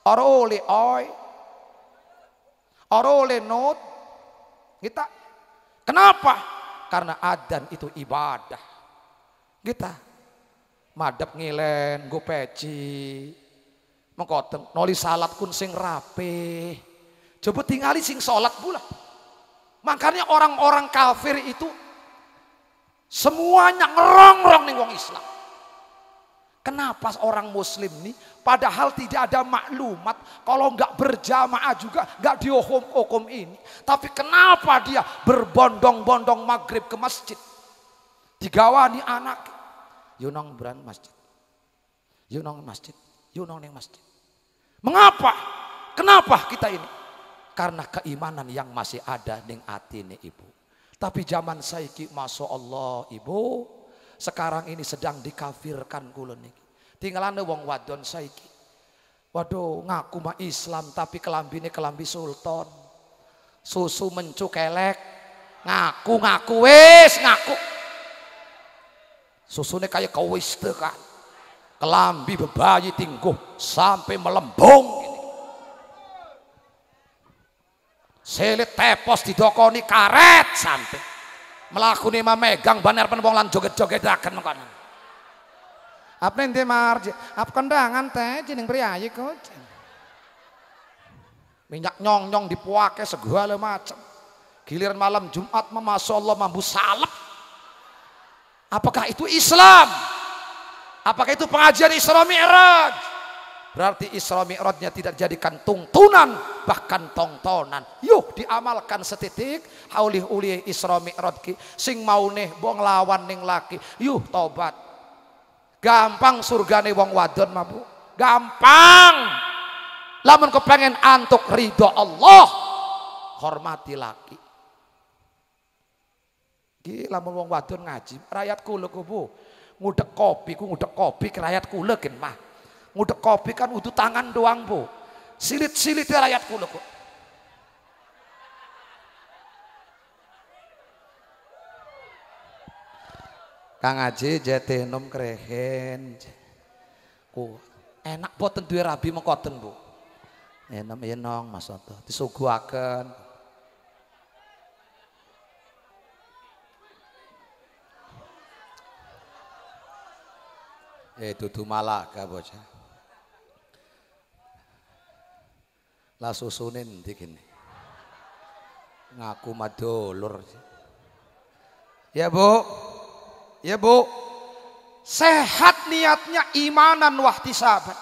orole oi, orole not. Kita kenapa? Karena adan itu ibadah. Kita madep ngilen, gue peci, mengkoteng, noli salat kun sing rapi. Coba tingali sing salat pula. Makanya orang-orang kafir itu semuanya ngerongrong nih wong Islam. Kenapa orang muslim nih padahal tidak ada maklumat kalau nggak berjamaah juga nggak dihukum-hukum ini. Tapi kenapa dia berbondong-bondong maghrib ke masjid? Digawani anak. Yunong beran masjid. Yunong masjid. Yunong neng masjid. Mengapa? Kenapa kita ini? karena keimanan yang masih ada ning atine ibu. Tapi zaman saiki masya Allah ibu sekarang ini sedang dikafirkan kula niki. Tinggalane wong wadon saiki. Waduh ngaku mah Islam tapi kelambi kelambine kelambi sultan. Susu mencuk elek. Ngaku ngaku wis ngaku. kayak kaya deh kan. Kelambi bebayi tingguh sampai melembung Selit tepos didokoni karet sampai. Melakuni mah megang banner penepong lan joget-joget akan mengkon. Apa nanti marji? Apa kendangan teh jeneng priayi kucing. Minyak nyong-nyong dipuake segala macam. Giliran malam Jumat memasuk Allah mampu salep. Apakah itu Islam? Apakah itu pengajian Isra Mi'raj? Berarti Isra Mi'rajnya tidak jadikan tungtunan, bahkan tongtonan. Yuk diamalkan setitik, haulih uli Isra Mi'raj ki, sing maune wong lawan ning laki. Yuk tobat. Gampang surgane wong wadon bu. Gampang. Lamun kepengen antuk ridho Allah, hormati laki. Ki lamun wong wadon ngaji, rakyat kula kubu ngudek kopi ku ngudek kopi rakyat kula mah Ngudek kopi kan udah tangan doang bu. Silit-silit ya rakyat kulo kok. Kang Aji jadi nom krehen. Ku enak boten duwe rabi mengkoten bu. enam enong iya mas disuguakan. Disuguhaken. Eh tutu malaka bocah. Lah susune endi kene? Ngaku madolur. Ya, Bu. Ya, Bu. Sehat niatnya imanan sahabat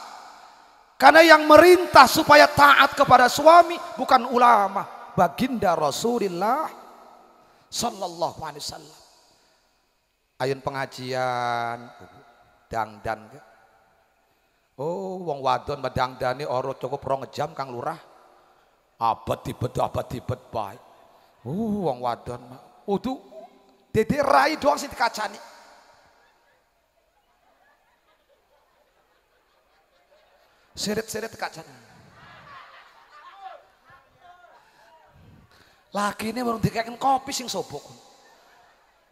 Karena yang merintah supaya taat kepada suami bukan ulama, baginda Rasulullah sallallahu alaihi wasallam. Ayun pengajian, dangdang ke? Oh, wong wadon dani, oro cukup rong jam Kang Lurah. Abet dibet abet dibet baik. Uh, wong wadon mah, udu dede rai doang nih. Seret-seret kaca nih. Laki ini baru dikekin kopi sing sobok.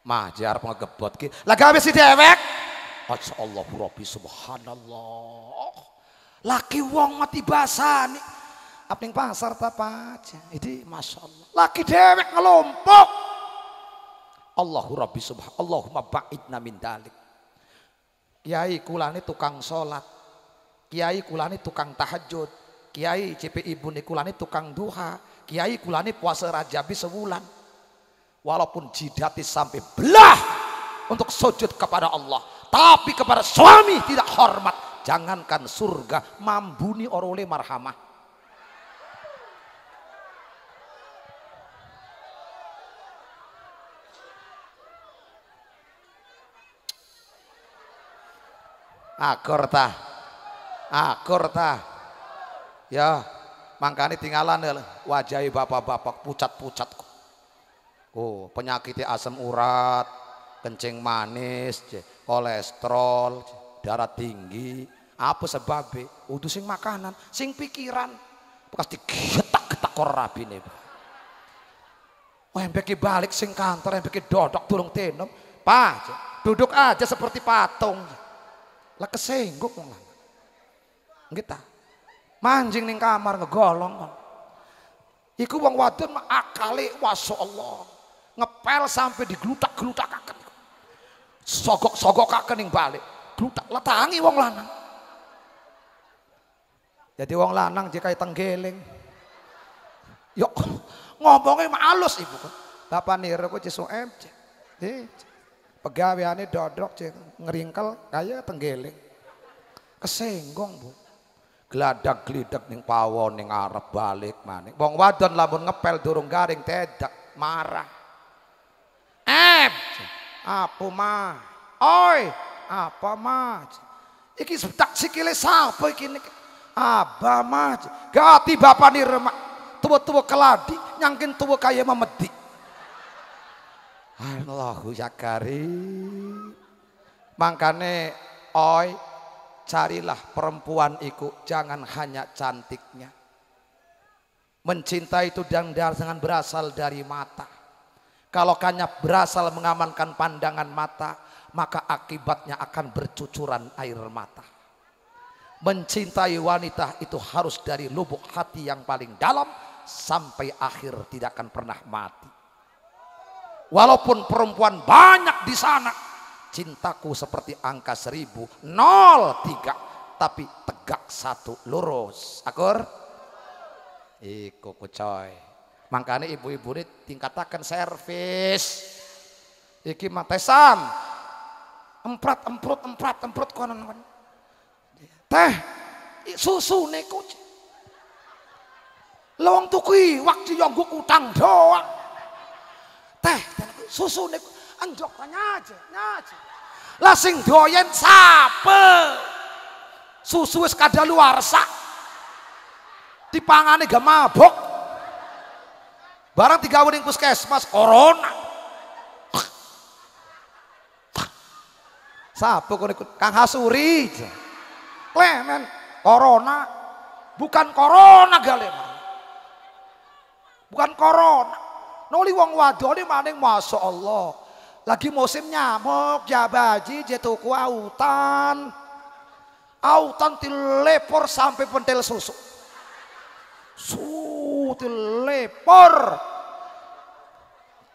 Mah jar pengegebot ki. Lagi habis si dewek. Masya Allah Rabbi subhanallah. Laki wong mati basah nih. yang pasar apa aja. Jadi Masya Allah. Laki dewek ngelompok. Allahu Rabbi subhanallah. Allahumma ba'idna min dalik. Kiai kulani tukang sholat. Kiai kulani tukang tahajud. Kiai CPI buni kulani tukang duha. Kiai kulani puasa rajabi sebulan. Walaupun jidati sampai belah untuk sujud kepada Allah. Tapi kepada suami tidak hormat. Jangankan surga, mambuni orole marhamah. Akur ta. Akur ta. Ya, mangkane tinggalan ya, wajahi bapak-bapak pucat-pucat. Oh, penyakitnya asam urat, kencing manis, kolesterol, darah tinggi, apa sebabnya? Udah sing makanan, sing pikiran. Bekas digetak-getak kor ini. Oh, embeki balik sing kantor, yang embeki dodok burung tenom. Pak, duduk aja seperti patung. Lah kesenggup malah, kita Manjing ning kamar ngegolong ikut Iku wong wadon waso Allah, Ngepel sampai gelutak kaken sogok sogok ing balik. Glutak letangi wong lanang. Jadi wong lanang jika tenggeling. yuk ngomongnya malus ibu kan. Bapak niru ku jisu MC. Pegawaiannya dodok cek ngeringkel kayak tenggeling. Kesenggong bu. Geladak gelidak ning pawon ning arep balik maning. Wong wadon lamun ngepel durung garing tedak marah. em apa ma? Oi, apa ma? Iki tak sikile sapa iki niki? Abah ma? Gati bapani remak. Tua-tua keladi nyangkin tua kaya memedi. Allahu yakari. Mangkane oi carilah perempuan iku jangan hanya cantiknya. Mencinta itu dan dengan berasal dari mata. Kalau kanya berasal mengamankan pandangan mata, maka akibatnya akan bercucuran air mata. Mencintai wanita itu harus dari lubuk hati yang paling dalam sampai akhir tidak akan pernah mati. Walaupun perempuan banyak di sana, cintaku seperti angka seribu, nol tiga, tapi tegak satu lurus. Akur? Iku coy. Makanya ibu-ibu ini tingkatakan servis. Iki matesan, Emprat, emprut, emprat, emprut konon Teh, susu niku. Lawang tukui, waktu yang gue utang doang. Teh, susu niku. Anjok nyaje, nyaje. Lasing doyen sape. Susu luar sak. Dipangani gak mabok. Barang tiga wuling puskesmas corona. Sapa kau ikut? Kang Hasuri. Klemen, corona. Bukan corona galeman. Bukan corona. Noli wong ini maning Masya Allah. Lagi musim nyamuk, ya jatuh jetuku autan. Autan dilepor sampai pentil susu. Susu itu lepor.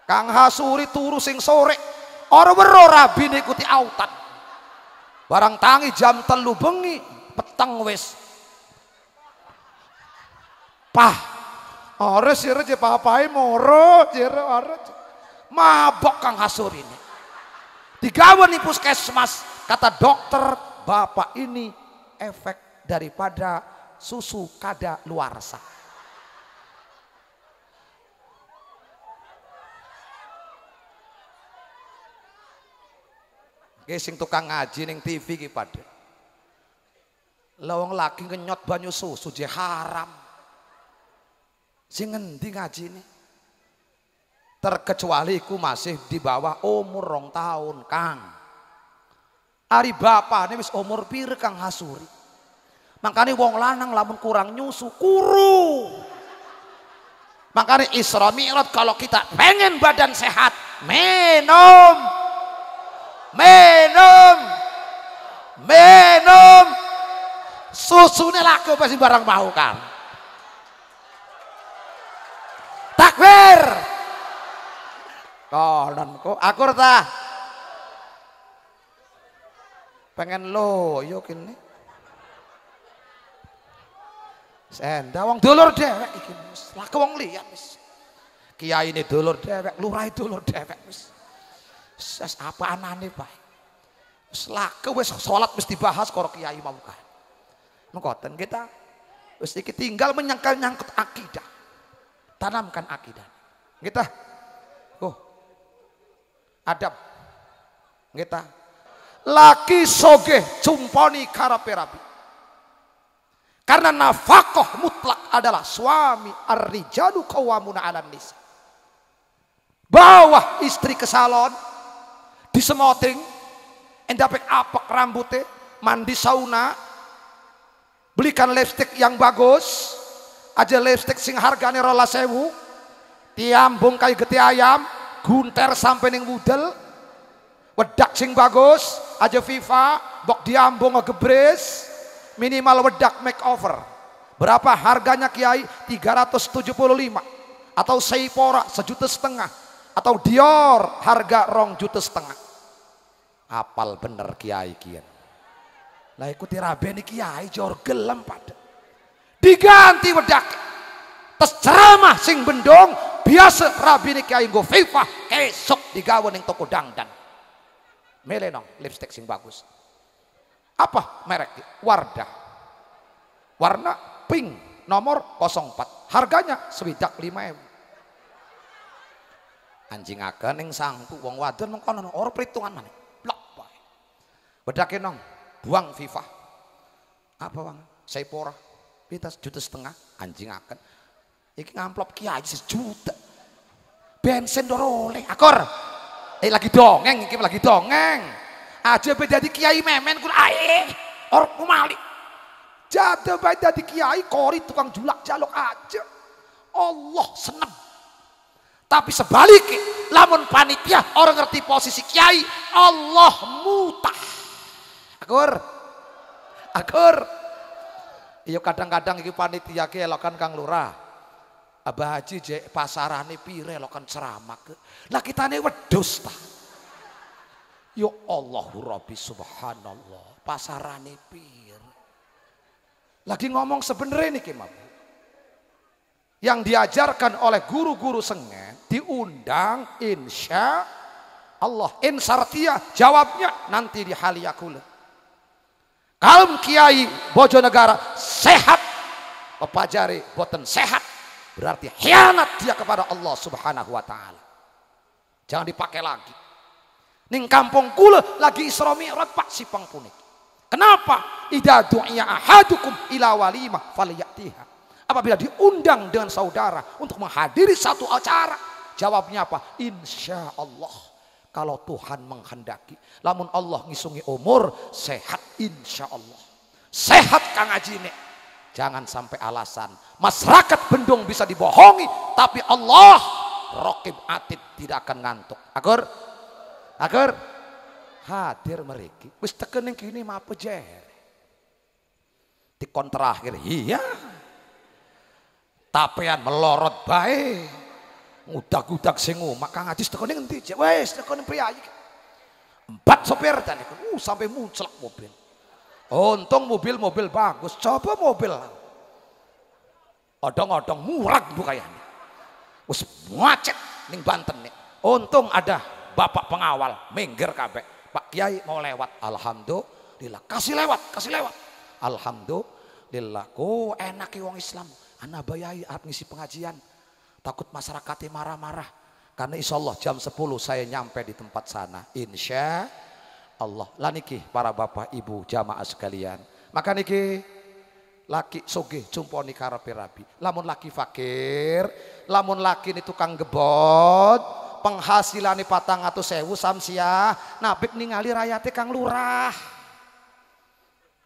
Kang Hasuri turu sing sore, orang weruh rabi ikuti autan. Barang tangi jam telu bengi, peteng wis. Pah, ora sire je papahe moro, jere ora. Mabok Kang Hasuri ini. digawen di puskesmas, kata dokter, bapak ini efek daripada susu kada luar sah. Ki tukang ngaji neng TV ki pada, lawang lagi ngenyot banyu susu je haram. Sing ngendi ngaji nih? Terkecuali ku masih di bawah umur rong tahun, Kang. Ari nih wis umur pir Kang Hasuri. Makanya wong lanang lamun kurang nyusu kuru. Makanya Isra Mi'raj kalau kita pengen badan sehat, minum minum minum susunya laku pasti barang mau kan takbir ku akur ta pengen lo yuk ini senda wong dulur dewek iki laku wong liat kia kiai ini dulur dewek lurah dulur dewek wis Ses apa anane Pak? selaku wes sholat mesti bahas korok kiai mau kan. Mengkoten kita mesti kita tinggal menyangkal nyangkut akidah. Tanamkan akidah. Kita oh adab. Kita laki soge cumponi karape rapi. Karena nafkah mutlak adalah suami arrijalu kawamuna alam nisa. Bawah istri ke salon, di disemoting, endapek apek rambutnya, mandi sauna, belikan lipstick yang bagus, aja lipstick sing harganya rola sewu, tiambung kayu geti ayam, gunter sampai ning wudel, wedak sing bagus, aja Viva, bok diambung gebres, minimal wedak makeover. Berapa harganya kiai? 375 atau Seipora sejuta setengah atau Dior harga rong juta setengah apal bener kiai kian lah ikuti rabe ini kiai jor gelem pada diganti wedak tes ceramah sing bendong biasa rabi ini kiai gue FIFA esok digawe yang toko dangdan melenong lipstick sing bagus apa merek Wardah warna pink nomor 04 harganya sewidak 5 ewu anjing agan yang sangku wong wadon mengkono orang perhitungan mana Bedake nong, buang FIFA. Apa bang? pora. kita sejuta setengah, anjing akan. Iki ngamplop kiai sejuta. Bensin dorole, akor. Eh lagi dongeng, iki lagi dongeng. Aja beda di kiai memen kur ae. Orang kumali. Jatuh beda di kiai kori tukang julak jaluk aja. Allah seneng. Tapi sebaliknya, lamun panitia orang ngerti posisi kiai, Allah mutah. Akur. Akur. Iya kadang-kadang iki panitia ki elokan Kang Lurah. Abah Haji jek pasarane pire elokan ceramak. Lah kitane wedhus ta. Ya Allah Rabbi subhanallah. Pasarane pire. Lagi ngomong sebenarnya niki gimana, yang diajarkan oleh guru-guru sengen diundang insya Allah insartia jawabnya nanti di haliyakul Kalem Kiai Bojonegara sehat. Pepajari boten sehat. Berarti hianat dia kepada Allah subhanahu wa ta'ala. Jangan dipakai lagi. Ning kampung kula lagi Isra Mi'raj Pak Sipang Punik. Kenapa? Ida du'iya ahadukum ila walimah faliyatiha. Apabila diundang dengan saudara untuk menghadiri satu acara, jawabnya apa? Insya Allah kalau Tuhan menghendaki. Lamun Allah ngisungi umur, sehat insya Allah. Sehat Kang Haji ini. Jangan sampai alasan. Masyarakat bendung bisa dibohongi, tapi Allah rokib atid tidak akan ngantuk. Agar, agar hadir mereka, Wis tekenin kini maaf apa Di kontra akhir iya. yang melorot baik. Ngudak-ngudak sing ngomak Kang Adis tekone ngendi? Wis pria priayi. Empat sopir dan uh, sampai muncul mobil. Oh, untung mobil-mobil bagus. Coba mobil. Odong-odong murah bukayan. Wis macet nih Banten nih. Untung ada bapak pengawal minggir kabeh. Pak Kiai mau lewat. Alhamdulillah. Kasih lewat, kasih lewat. Alhamdulillah. Kok enak ya wong Islam. Anak bayai ngisi pengajian. Takut masyarakatnya marah-marah. Karena insya Allah jam 10 saya nyampe di tempat sana. Insya Allah. Lah niki para bapak ibu jamaah sekalian. Maka niki laki soge nikah rapi rabi. Lamun laki fakir, lamun laki ini tukang gebot, penghasilan patang atau sewu samsia, nabib ningali rakyatnya kang lurah.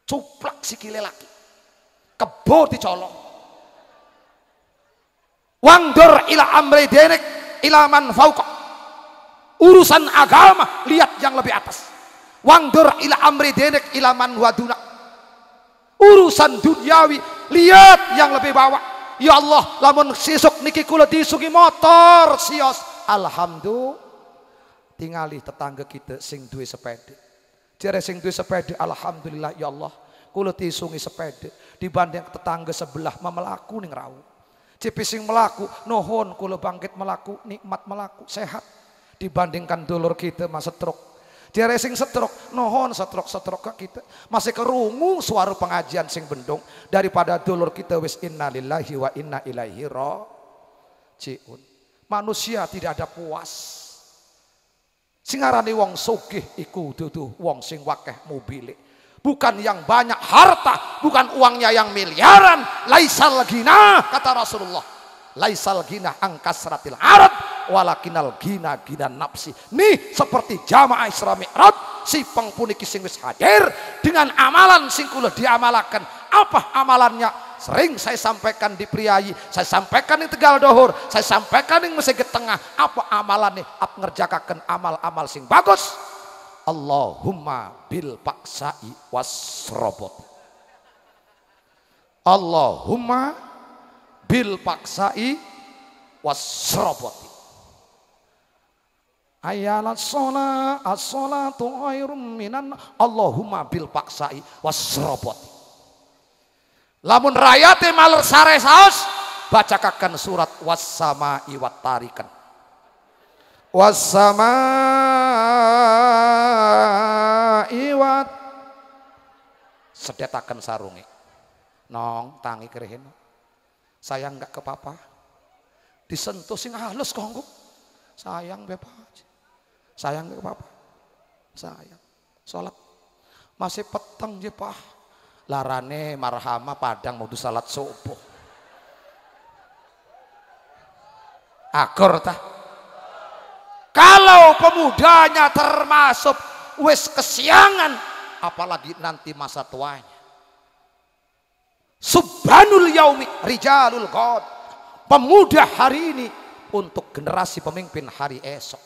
Cuplak si kile laki. Kebo dicolong. Wangdor ila amri dinik ila man fauqa. Urusan agama lihat yang lebih atas. Wangdor ila amri dinik ila waduna. Urusan duniawi lihat yang lebih bawah. Ya Allah, lamun sisuk niki kula disugi motor sios. Alhamdulillah. Tingali tetangga kita sing duwe sepeda. Jere sing duwe sepeda alhamdulillah ya Allah. Kula disungi sepeda dibanding tetangga sebelah mamelaku ning rawuh. Cipising melaku, nohon kulo bangkit melaku, nikmat melaku, sehat. Dibandingkan dulur kita mas setruk. Dia racing setruk, nohon setruk setruk ke kita. Masih kerungu suara pengajian sing bendung. Daripada dulur kita wis inna lillahi wa inna ilaihi rojiun. Manusia tidak ada puas. Singarani wong sugih iku dudu wong sing wakeh mobilik bukan yang banyak harta, bukan uangnya yang miliaran. Laisal gina, kata Rasulullah. Laisal gina seratil arad, walakinal gina gina napsi. Nih seperti jamaah Isra Mi'raj, si pengpuni sing wis hadir dengan amalan singkul diamalkan. Apa amalannya? Sering saya sampaikan di Priayi, saya sampaikan di Tegal Dohur, saya sampaikan di Mesir Tengah. Apa amalan nih? Ap ngerjakan amal-amal sing bagus, Allahumma bil paksai wasrobot Allahumma bil paksai wasrobot Ayala sholat as-sholatu khairum minan Allahumma bil paksai wasrobot Lamun rayate maler sare saos bacakan surat wassama iwat tarikan wasama iwat sedetakan sarungi nong tangi kerehin, sayang nggak ke papa disentuh sing halus kongku sayang bepa sayang nggak ke papa sayang sholat masih petang je pah larane marhama padang mau salat subuh akor tah kalau pemudanya termasuk wis kesiangan, apalagi nanti masa tuanya. Subhanul yaumi rijalul god. Pemuda hari ini untuk generasi pemimpin hari esok.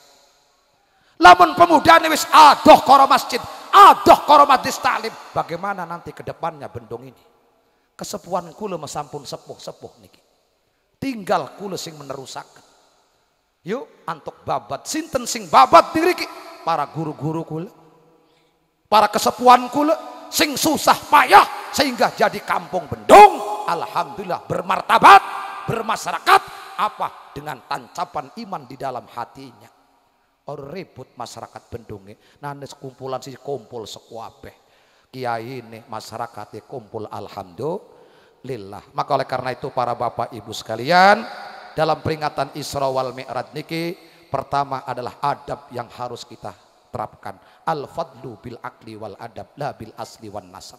Lamun pemuda ini wis adoh koro masjid, adoh koro madis talib Bagaimana nanti ke depannya bendung ini? Kesepuan kula mesampun sepuh-sepuh niki. Tinggal kula sing menerusakan. Yuk antuk babat. Sinten sing babat diriki. Para guru-guru kula. Para kesepuan kula. Sing susah payah. Sehingga jadi kampung bendung. Alhamdulillah bermartabat. Bermasyarakat. Apa? Dengan tancapan iman di dalam hatinya. Orang oh, ribut masyarakat bendungnya. Nanes kumpulan si kumpul sekuape Kiai ini masyarakatnya kumpul alhamdulillah. Maka oleh karena itu para bapak ibu sekalian dalam peringatan Isra wal Mi'raj niki pertama adalah adab yang harus kita terapkan. Al fadlu bil akli wal adab la bil asli wan nasab.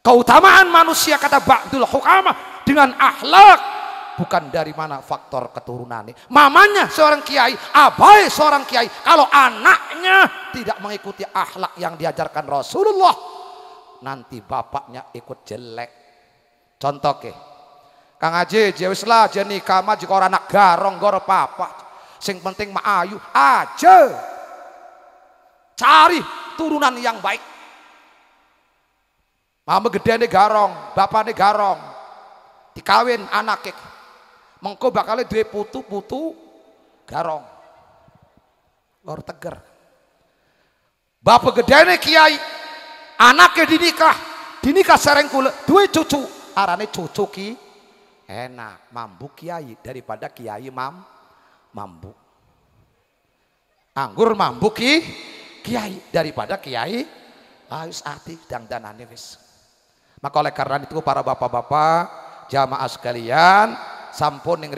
Keutamaan manusia kata Ba'dul hukama dengan akhlak bukan dari mana faktor ini. Mamanya seorang kiai, abai seorang kiai. Kalau anaknya tidak mengikuti akhlak yang diajarkan Rasulullah, nanti bapaknya ikut jelek. Contoh ke, Kang Aji, jauh lah aja nikah mah jika orang anak garong gor papa. Sing penting mah ayu aja. Cari turunan yang baik. Mama gede nih garong, bapak nih garong. Dikawin anak kek. Mengko bakalnya dua putu-putu garong. lor teger. Bapak gede nih kiai, anaknya dinikah. Dinikah sereng kule dua cucu. Arane cucu ki Enak, mampu kiai daripada kiai mam mampu Anggur mampu ki, kiai daripada kiai harus ati dan danane wis. Maka oleh karena itu para bapak-bapak jamaah sekalian sampun ning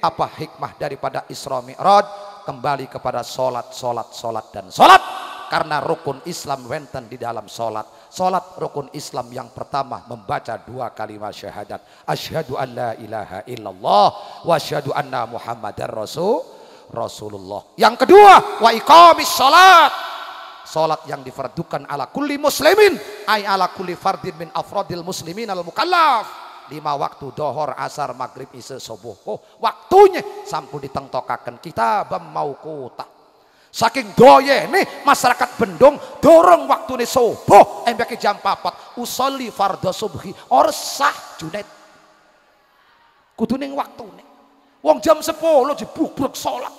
apa hikmah daripada Isra Mi'raj kembali kepada solat, solat, solat dan solat karena rukun Islam wenten di dalam solat Salat rukun Islam yang pertama membaca dua kalimat syahadat. Asyhadu an la ilaha illallah wa asyhadu anna Muhammadar rasul Rasulullah. Yang kedua, wa iqamis salat. Salat yang difardukan ala kulli muslimin ay ala kulli fardin min afradil muslimin al mukallaf. Lima waktu dohor, asar, maghrib, isya, subuh. Oh, waktunya sampun ditengtokaken kita bem mau Saking goye nih masyarakat bendung dorong waktu nih subuh embeki jam papat usoli fardo subhi orsah junet kudu waktu nih wong jam sepuluh dibubruk sholat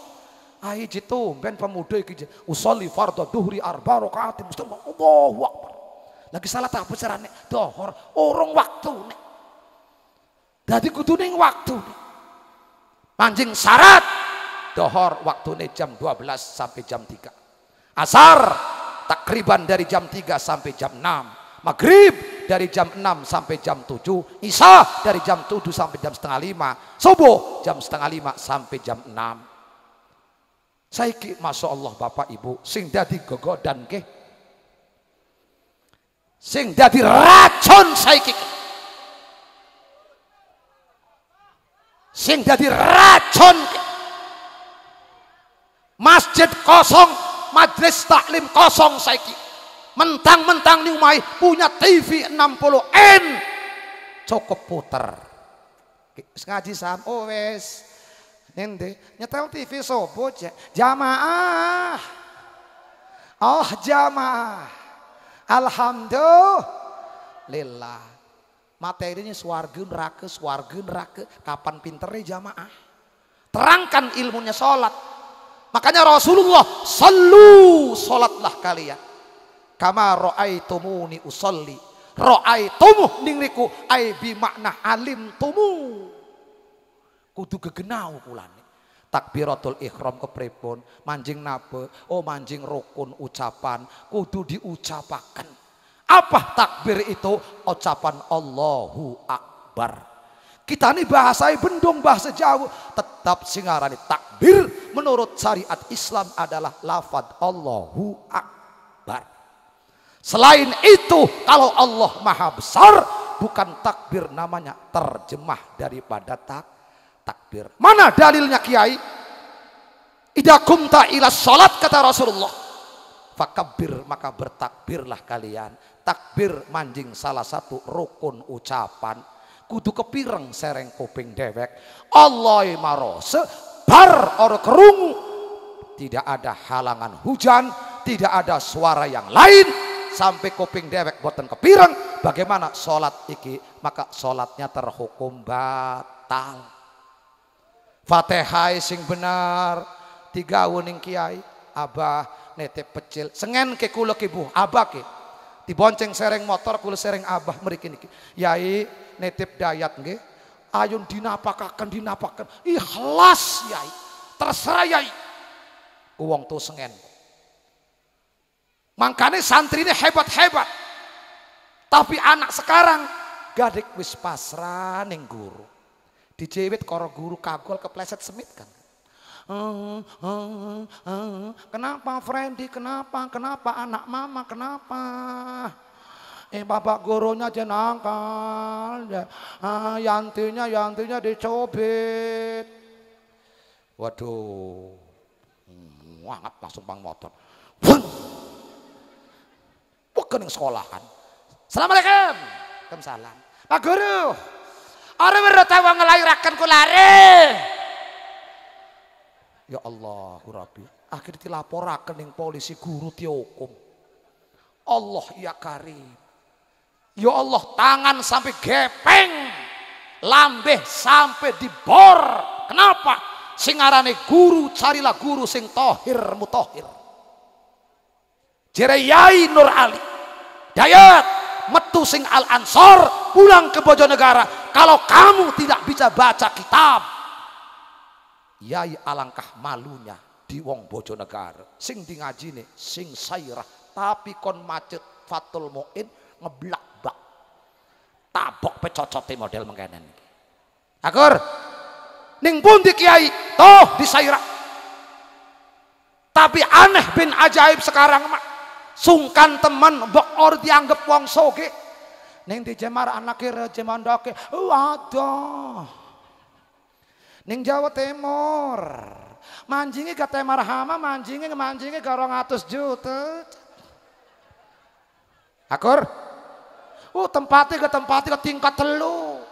ayo jitu ben pemuda iki usoli fardo duhri arba rokaatin Allah wakbar lagi salah tak caranya dohor orang waktu nih jadi kudu waktu nih manjing syarat Dohor waktunya jam 12 sampai jam 3. Asar takriban dari jam 3 sampai jam 6. Maghrib dari jam 6 sampai jam 7. Isya dari jam 7 sampai jam setengah 5. Subuh jam setengah 5 sampai jam 6. Saiki Masya Allah Bapak Ibu. Sing dadi gogodan ke. Sing dadi racun saiki Sing dadi racun ke. Masjid kosong, majelis taklim kosong saiki. Mentang-mentang nih umai punya TV 60N. Cukup puter. Ngaji sam, oh wes. Nende, nyetel TV so sobo jamaah. Oh jamaah. Alhamdulillah. Materinya suarga neraka, suarga neraka. Kapan pinternya jamaah. Terangkan ilmunya sholat Makanya Rasulullah, selalu salatlah kalian." Kama ra'aitumuni usolli. Ra'aitumuh ning niku ai bi makna alim tumu. Kudu gegenau kulane. Takbiratul ihram kepripun? Manjing nape? oh manjing rukun ucapan, kudu diucapakan. Apa takbir itu? Ucapan Allahu Akbar. Kita ini bahasa bendung bahasa jauh, tetap singarani takbir menurut syariat Islam adalah lafad Allahu Akbar. Selain itu kalau Allah maha besar bukan takbir namanya terjemah daripada tak takbir. Mana dalilnya kiai? Idakum ila sholat kata Rasulullah. Fakabir maka bertakbirlah kalian. Takbir manjing salah satu rukun ucapan kudu kepireng sereng kuping dewek Allah marose Har or kerung tidak ada halangan hujan tidak ada suara yang lain sampai kuping dewek boten kepireng bagaimana sholat iki maka sholatnya terhukum batal fatihai sing benar tiga wuning kiai abah netep pecil sengen ke kula kibuh abah ke dibonceng sereng motor kula sereng abah merikin iki yai netep dayat nggih ayun dinapakakan dinapaken ikhlas yai terserah yai uang tuh sengen mangkane santri ini hebat-hebat tapi anak sekarang gadik wis pasrah neng guru dijewit koro guru kagol kepleset semit kan Uh, uh, uh. Kenapa Freddy? Kenapa? Kenapa anak mama? Kenapa? eh bapak gurunya jenangkan ya. ah, yantinya yantinya dicubit waduh muangat hmm, langsung bang motor bukan yang sekolahan Assalamualaikum Waalaikumsalam Pak Guru orang bertawa ngelahirakan ku lari Ya Allah, Rabbi. Akhirnya dilaporkan yang polisi guru tiukum. Allah ya karim. Ya Allah, tangan sampai gepeng. Lambeh sampai dibor. Kenapa? Singarane guru, carilah guru sing tohir mutohir. Jereyai Nur Ali. Dayat, metu sing al ansor pulang ke Bojonegara. Kalau kamu tidak bisa baca kitab. Yai alangkah malunya di wong Bojonegara. Sing di nih, sing sairah. Tapi kon macet Fatul Mu'in ngeblak tabok pecocote model mengkene niki akur ning pundi kiai toh di Saira. tapi aneh bin ajaib sekarang mak sungkan teman mbok or dianggap wong soge ning dijemar anake reje waduh ning Jawa Timur manjingi kata marhama manjingi manjingi garong atus juta akur Oh tempatnya ke tempatnya ke tingkat telu.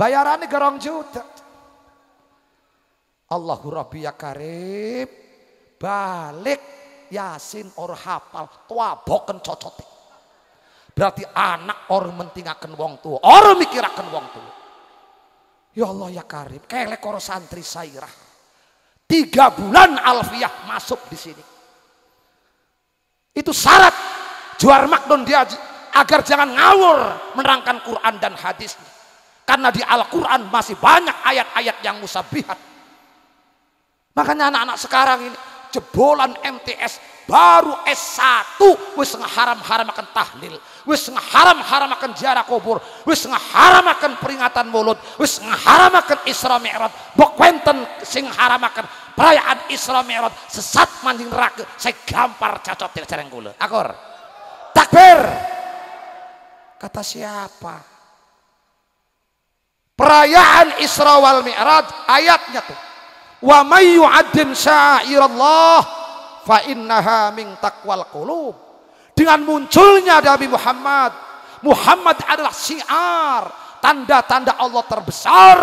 Bayarannya gerong juta. Allahu Rabbi ya karib. Balik Yasin or hafal tua boken cocote. Berarti anak or mentingakan wong tua, or mikirakan wong tua. Ya Allah ya karib, kelek koro santri sairah. Tiga bulan Alfiah masuk di sini. Itu syarat juar makdon diaji agar jangan ngawur menerangkan Quran dan hadisnya. Karena di Al-Quran masih banyak ayat-ayat yang musabihat. Makanya anak-anak sekarang ini jebolan MTS baru S1 wis ngeharam-haram akan tahlil wis ngeharam-haram akan jarak kubur wis ngeharam akan peringatan mulut wis ngeharam akan Isra Mi'raj bokwenton, sing haram akan perayaan Isra Mi'raj sesat manjing neraka saya gampar cacot tidak jarang akor takbir Kata siapa? Perayaan Isra wal Mi'raj ayatnya tuh. Wa may yu'addim sya'irallah fa innaha min taqwal qulub. Dengan munculnya Nabi Muhammad, Muhammad adalah syiar, tanda-tanda Allah terbesar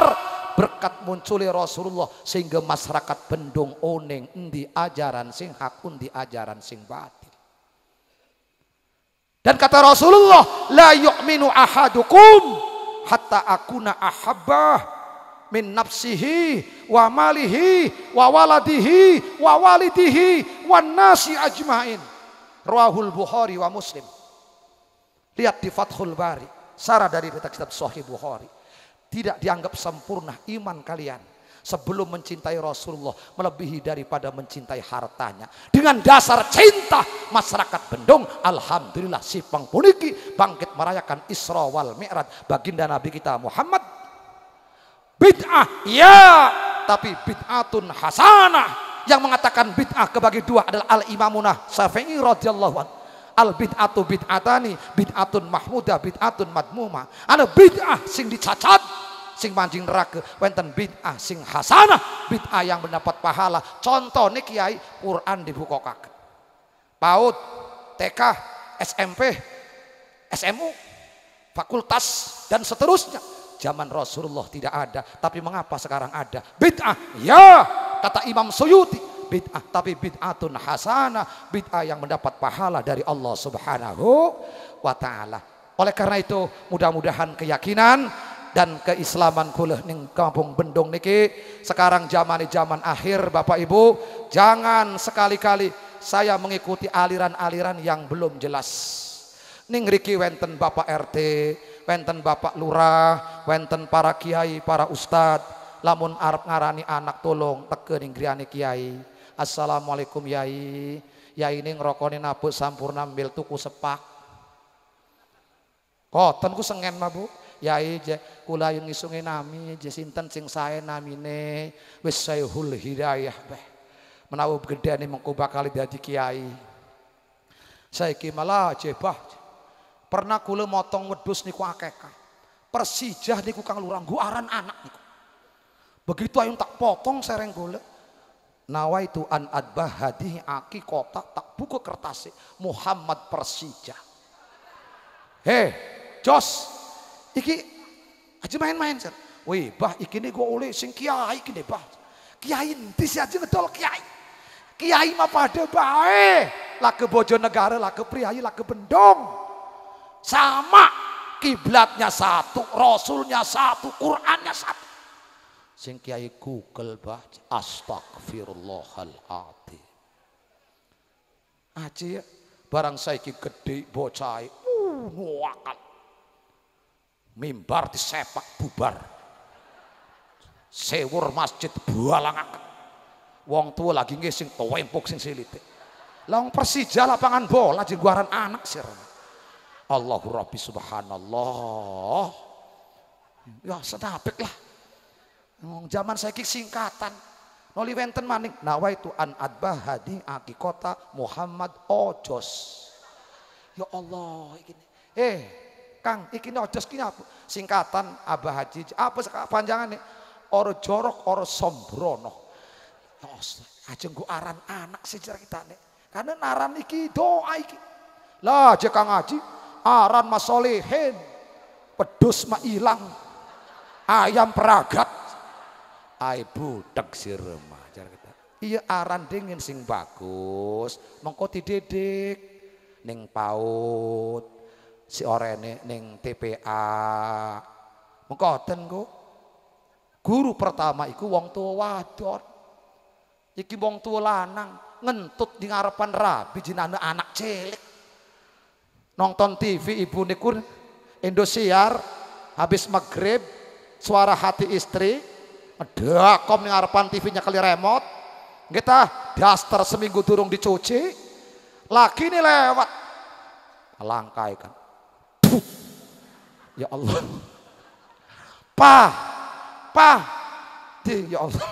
berkat munculnya Rasulullah sehingga masyarakat bendung oneng endi ajaran sing hak undi ajaran sing bat dan kata Rasulullah, la yu'minu ahadukum hatta akuna ahabbah min nafsihi wa malihi wa waladihi wa walidihi wa nasi ajmain. Rawahul Bukhari wa Muslim. Lihat di Fathul Bari, sarah dari kitab Sahih Bukhari. Tidak dianggap sempurna iman kalian sebelum mencintai Rasulullah melebihi daripada mencintai hartanya. Dengan dasar cinta masyarakat Bendung, alhamdulillah si pangpuniki bangkit merayakan Isra wal Mi'raj baginda Nabi kita Muhammad. Bid'ah ya, tapi bid'atun hasanah. Yang mengatakan bid'ah kebagi dua adalah Al-Imamunah Syafi'i radhiyallahu anhu al bid'atu bid'atani bid'atun mahmuda bid'atun madmuma ada bid'ah sing dicacat sing manding neraka wenten bid'ah sing hasanah bid'ah yang mendapat pahala contoh nih kiai Quran dibukokaken PAUD TK SMP SMU fakultas dan seterusnya zaman Rasulullah tidak ada tapi mengapa sekarang ada bid'ah ya kata Imam Suyuti bid'ah tapi bid'atun hasanah bid'ah yang mendapat pahala dari Allah Subhanahu wa taala oleh karena itu mudah-mudahan keyakinan dan keislaman kuleh ning kampung Bendung niki sekarang zaman zaman akhir Bapak Ibu jangan sekali-kali saya mengikuti aliran-aliran yang belum jelas ning riki wenten Bapak RT wenten Bapak Lurah wenten para kiai para ustad lamun Arab ngarani anak tolong teke ning kiai Assalamualaikum yai yai ini ngerokoni nabuk sampurna ambil tuku sepak oh, tenku sengen mabuk Yai je kula yung ngisungi nami je sinten sing sae namine wis hul hidayah beh. Menawa gedene mengko bakal dadi kiai. Saiki malah jebah. Pernah kula motong wedhus niku akeh. Persijah niku Kang Lurang gua aran anak niku. Begitu ayun tak potong sereng golek. Nawaitu an adbah hadih aki kotak tak buku kertas e, Muhammad Persija, Hei, Jos, Iki aja main-main sir. Wih bah iki nih gue oleh sing kiai iki nih bah. Kiai nanti si aja ngedol kiai. Kiai mah pada bae. Lake Bojonegara, ke Priayi, ke Bendong. Sama kiblatnya satu, rasulnya satu, Qurannya satu. Sing kiai Google bah astagfirullahaladzim. Aja ya, barang saiki gede bocah uh, nuakan mimbar disepak bubar sewur masjid bualang wong tua lagi ngising sing tuwempuk sing silitik Long Persija lapangan bola jengguaran anak sir. Allahu Rabbi subhanallah. Ya sedapik lah. Zaman saya singkatan. Noli wenten maning. Nawa itu an adbah hadi aki kota Muhammad ojos. Ya Allah. Eh Kang, iki nodos kini apa? Singkatan Abah Haji. Apa nih oro jorok, oro sombrono. aja go aran anak kita nih. Karena naran iki doa iki. Lah, jek Kang Haji aran masolehin. Pedus ma ilang. Ayam peragat. Ai budek kita. Iya aran dingin sing bagus. mengkoti dididik neng paut si orene ning TPA. Mengkoten ku. Guru pertama iku wong tua wadon. Iki wong tua lanang ngentut di ngarepan rabi jinane anak cilik. Nonton TV ibu niku Indosiar habis maghrib suara hati istri kom di ngarepan TV-nya kali remote. Kita daster seminggu durung dicuci. lagi ini lewat. Langkai Ya Allah. Pa. Pa. Di ya Allah.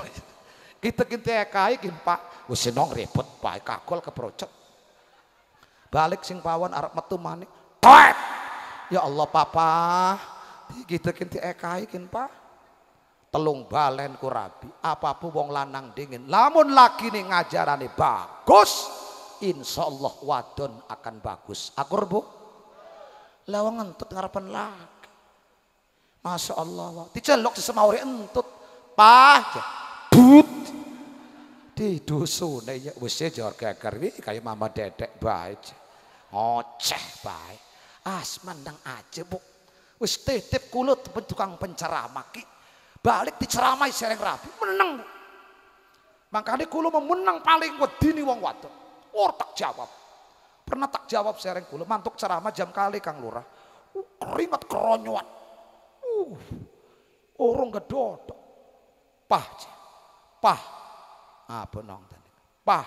Kita kita ya kai gini Pak. Wis senang repot Pak kagol keprocot. Balik sing pawon arep metu manik. Toet. Ya Allah papa. Kita kita ya kai gini Pak. telung balen kurabi apapun wong lanang dingin lamun lagi nih ngajarane bagus insya Allah wadon akan bagus akur bu lawangan ngentut ngarepan lagi Masya Allah. Dicelok di orang entut. Pah. Ya. But. Di dusun. Ya, usnya jorga kerwi kayak mama dedek baik. Oceh baik. As mandang aja bu. Wis titip kulut tukang penceramah ki. Balik diceramai sering rapi, Menang bu. Makanya kulo memenang paling kuat wong wadon. Or oh, tak jawab. Pernah tak jawab sering kulo. Mantuk ceramah jam kali Kang Lurah. Uh, keringat keronyuan, Uh, orang kedotok. Pah. Pah. Apa ah, nong Pah.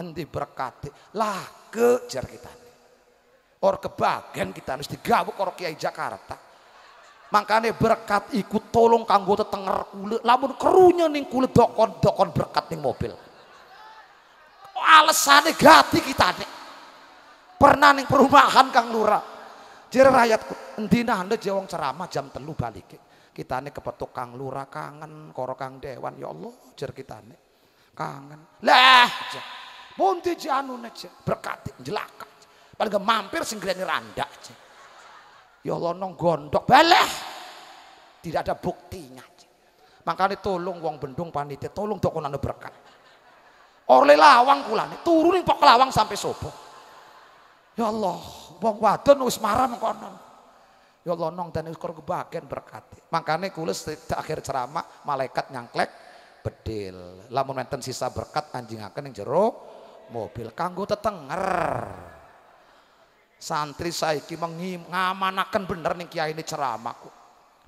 nanti berkati. lah kejar kita. Orang kebagian kita harus digabung orang Kiai Jakarta. Makanya berkat ikut tolong kanggo tetenger kulit. Lamun kerunya nih kulit dokon-dokon berkat nih mobil. Alasannya gati kita nih. Pernah nih perumahan Kang Lurah Jere rakyatku, entina anda jawang ceramah jam telu balik. Kitane kepetuk kang lura kangen, koro kang dewan, ya Allah jer kitane. Kangen. Lah, Bunti janu aja, berkati, jelaka. Paling mampir singgirani randak aja. Ya Allah nong gondok, balah. Tidak ada buktinya. Makanya tolong wong bendung panitia, tolong dokonan anu berkat Orle lawang kulane, turunin pok lawang sampai sopo Ya Allah, wong wadon wis marah mengkono. Ya Allah nong dan ukur kebagian berkati. Makanya kulis akhir ceramah malaikat nyangklek bedil. Lamun menten sisa berkat anjing akan yang jero mobil kanggo tetenger. Santri saiki mengim ngamanaken bener ning kiai ini ceramahku.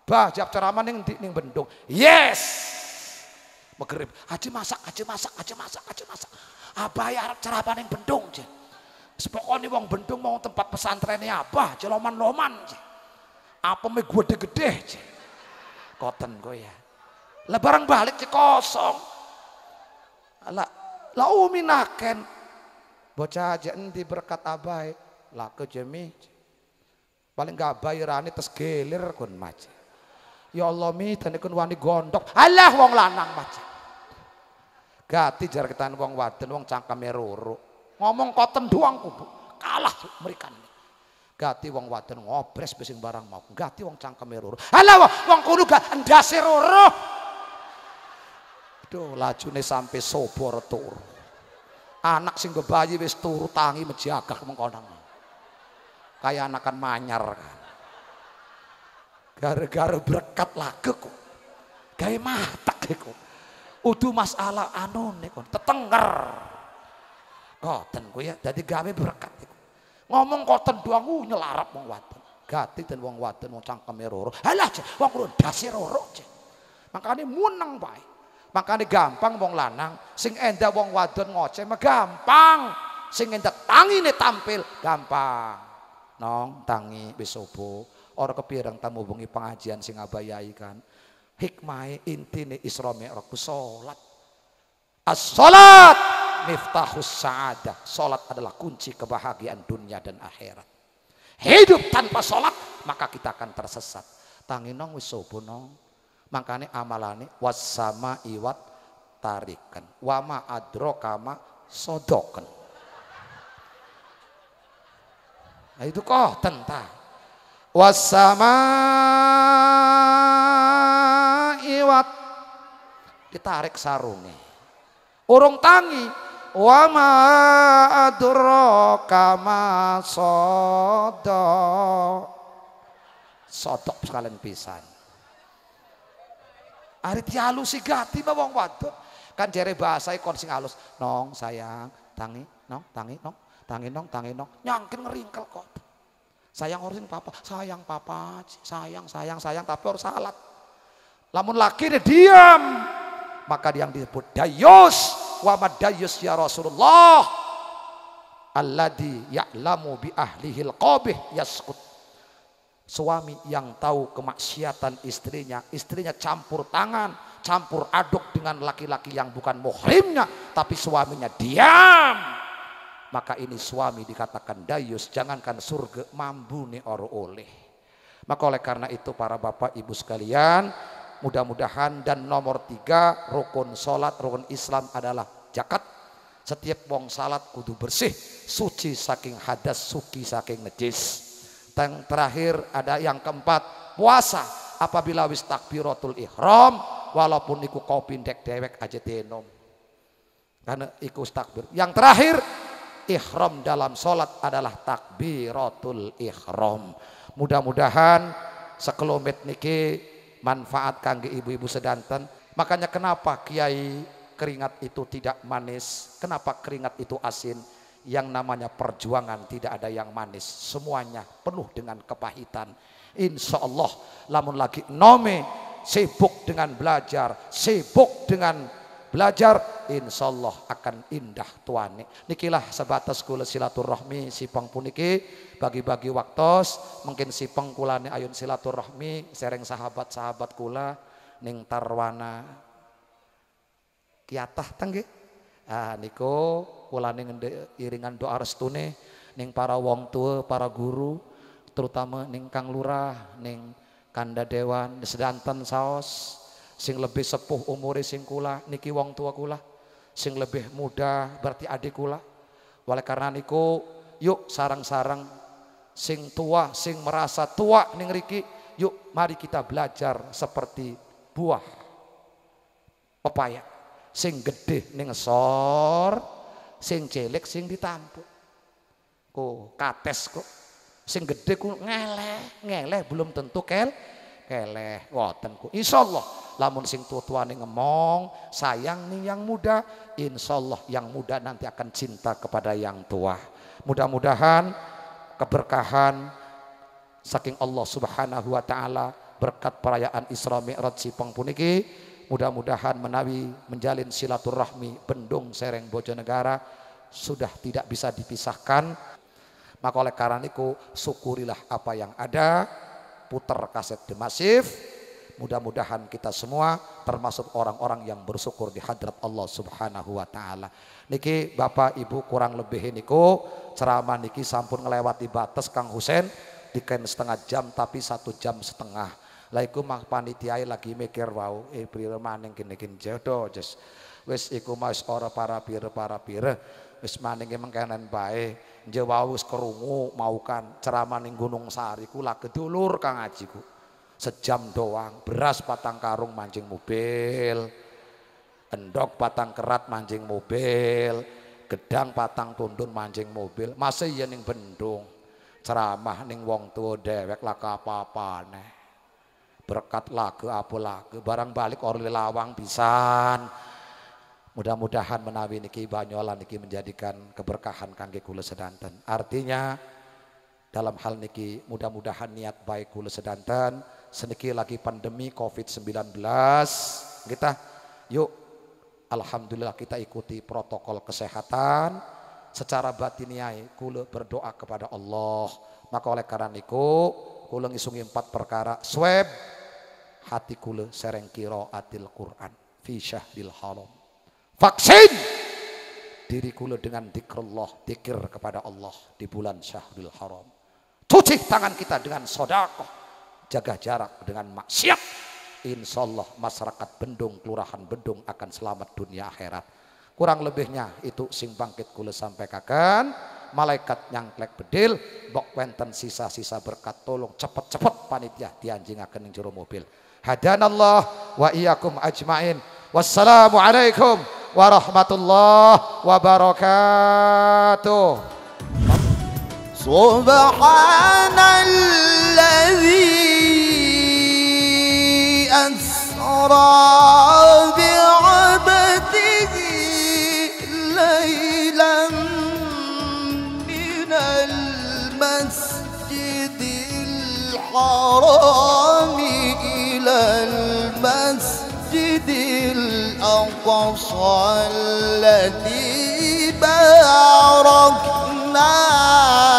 Bah jawab ceramah ning ning bendung. Yes. Megrib, Aji masak, aji masak, aji masak, aji masak. Abaya ya ceramah nih bendung, Jen. Sepokone wong bentuk mau tempat pesantrennya apa? Celoman-loman. Apa me gede-gede. Koten gue ya. Lah barang balik cek kosong. Lah lah uminaken. Bocah aja nanti berkat abai. Lah kejemi. Paling gak abai rani tes gelir kun Ya Allah mi dan ikun wani gondok. Alah wong lanang macam, Gati jarak kita wong wadon wong cangkeme Ngomong koten doang kudu. Kalah mereka nih. Gati wong wadon ngobres besing barang mau. Gati wong cangkem loro. Halah wong kono gak endase loro. sampai lajune sampe sobor tur Anak sing bayi wis turu tangi menjaga mengkonang. Kayak anakan manyar kan. Gara-gara berkat lagu kok. Gawe matak iku. Udu masalah anu niku tetengger. Koten ku ya. jadi gawe berkat Ngomong koten doang uh, nyelarap wong waten. Gati dan wong waten, wong cangkeme roro. Halah wong kulo dasi roro. Makanya muneng pai. makanya gampang wong lanang sing endah wong wadon ngoceh mah gampang. Sing tangi nih tampil gampang. Nong tangi besopo. Orang kepirang tamu bungi pengajian sing abayai kan hikmah intine isra mi'raj salat as-salat miftahus sa'adah. Salat adalah kunci kebahagiaan dunia dan akhirat. Hidup tanpa salat maka kita akan tersesat. Tanginong wis sopo nong. Makane amalane wasama iwat tarikan. Wama adro kama sodoken. Nah itu kok tentang wasama iwat ditarik sarungnya. Urung tangi wa ma adraka ma sodok sodok sekalian pisan Ari tialu si gati mah wong waduh kan jere bahasa kon sing halus nong sayang tangi nong tangi nong tangi nong tangi nong nyangkin ngeringkel kok sayang orang papa sayang papa sayang sayang sayang tapi harus salat lamun laki dia diam maka yang disebut Dayos wa madayus ya Rasulullah alladhi ya'lamu bi ahlihil qabih yaskut suami yang tahu kemaksiatan istrinya istrinya campur tangan campur aduk dengan laki-laki yang bukan muhrimnya tapi suaminya diam maka ini suami dikatakan dayus jangankan surga mambu nih orang oleh maka oleh karena itu para bapak ibu sekalian mudah-mudahan dan nomor tiga rukun solat rukun Islam adalah jakat setiap wong salat kudu bersih suci saking hadas suki saking najis yang terakhir ada yang keempat puasa apabila wis takbiratul ihram walaupun iku kau pindek dewek aja denom karena iku takbir yang terakhir ihram dalam solat adalah takbiratul ihram mudah-mudahan sekelomit niki manfaat kangge ibu-ibu sedanten makanya kenapa kiai keringat itu tidak manis kenapa keringat itu asin yang namanya perjuangan tidak ada yang manis semuanya penuh dengan kepahitan insya Allah lamun lagi nome sibuk dengan belajar sibuk dengan belajar insya Allah akan indah tuane. nikilah sebatas kula silaturahmi si pang puniki bagi-bagi waktos mungkin si pengkulane ayun silaturahmi sereng sahabat-sahabat kula ning tarwana kiatah tangge ah niku kulane iringan doa restune ning para wong tua para guru terutama ning kang lurah ning kanda dewan sedanten saos sing lebih sepuh umure sing kula niki wong tua kula sing lebih muda berarti adik kula oleh karena niku yuk sarang-sarang sing tua, sing merasa tua ning riki, yuk mari kita belajar seperti buah pepaya. Sing gede ning sor, sing jelek sing ditampuk. Ku kates kok. Sing gede ku ngeleh, ngeleh belum tentu kel keleh ngoten ku insyaallah lamun sing tua tua ning ngemong sayang nih yang muda insyaallah yang muda nanti akan cinta kepada yang tua mudah-mudahan keberkahan saking Allah Subhanahu wa taala berkat perayaan Isra Mi'raj si puniki mudah-mudahan menawi menjalin silaturahmi Bendung Sereng Bojonegara sudah tidak bisa dipisahkan maka oleh karena itu syukurilah apa yang ada putar kaset demasif Mudah-mudahan kita semua termasuk orang-orang yang bersyukur di hadrat Allah Subhanahu wa taala. Niki Bapak Ibu kurang lebih niku ceramah niki sampun ngelewati batas Kang Husen diken setengah jam tapi satu jam setengah. Lah iku mah panitiae lagi mikir wau eh prire maning kene kene jodoh jos. Wis iku mas ora para pire para pire wis maning mengkenen bae njewau wis kerungu mau kan ceramah ning Gunung Sari ku lagi dulur Kang Aji ku sejam doang beras patang karung mancing mobil endok patang kerat mancing mobil gedang patang tundun mancing mobil masih ya ning bendung ceramah ning wong tua dewek laka apa-apa nih berkat lagu apa lagu barang balik orli lawang pisan mudah-mudahan menawi niki banyolan niki menjadikan keberkahan kangge kula sedanten artinya dalam hal niki mudah-mudahan niat baik kula sedanten Seniki lagi pandemi COVID-19 kita yuk Alhamdulillah kita ikuti protokol kesehatan secara batiniai kule berdoa kepada Allah maka oleh karena itu kule ngisungi empat perkara swab hati kule sereng kiro atil Quran fi syahril haram vaksin diri kula dengan dikrullah dikir kepada Allah di bulan syahril haram cuci tangan kita dengan sodakoh jaga jarak dengan maksiat. Insya Allah masyarakat Bendung, Kelurahan Bendung akan selamat dunia akhirat. Kurang lebihnya itu sing bangkit kule sampaikan. Malaikat nyangklek bedil, bok wenten sisa-sisa berkat tolong cepet-cepet panitia anjing akan jero mobil. Hadanallah wa iyakum ajmain. Wassalamualaikum warahmatullahi wabarakatuh. Subhanallah أسرى بعبده ليلا من المسجد الحرام إلى المسجد الأقصى الذي باركنا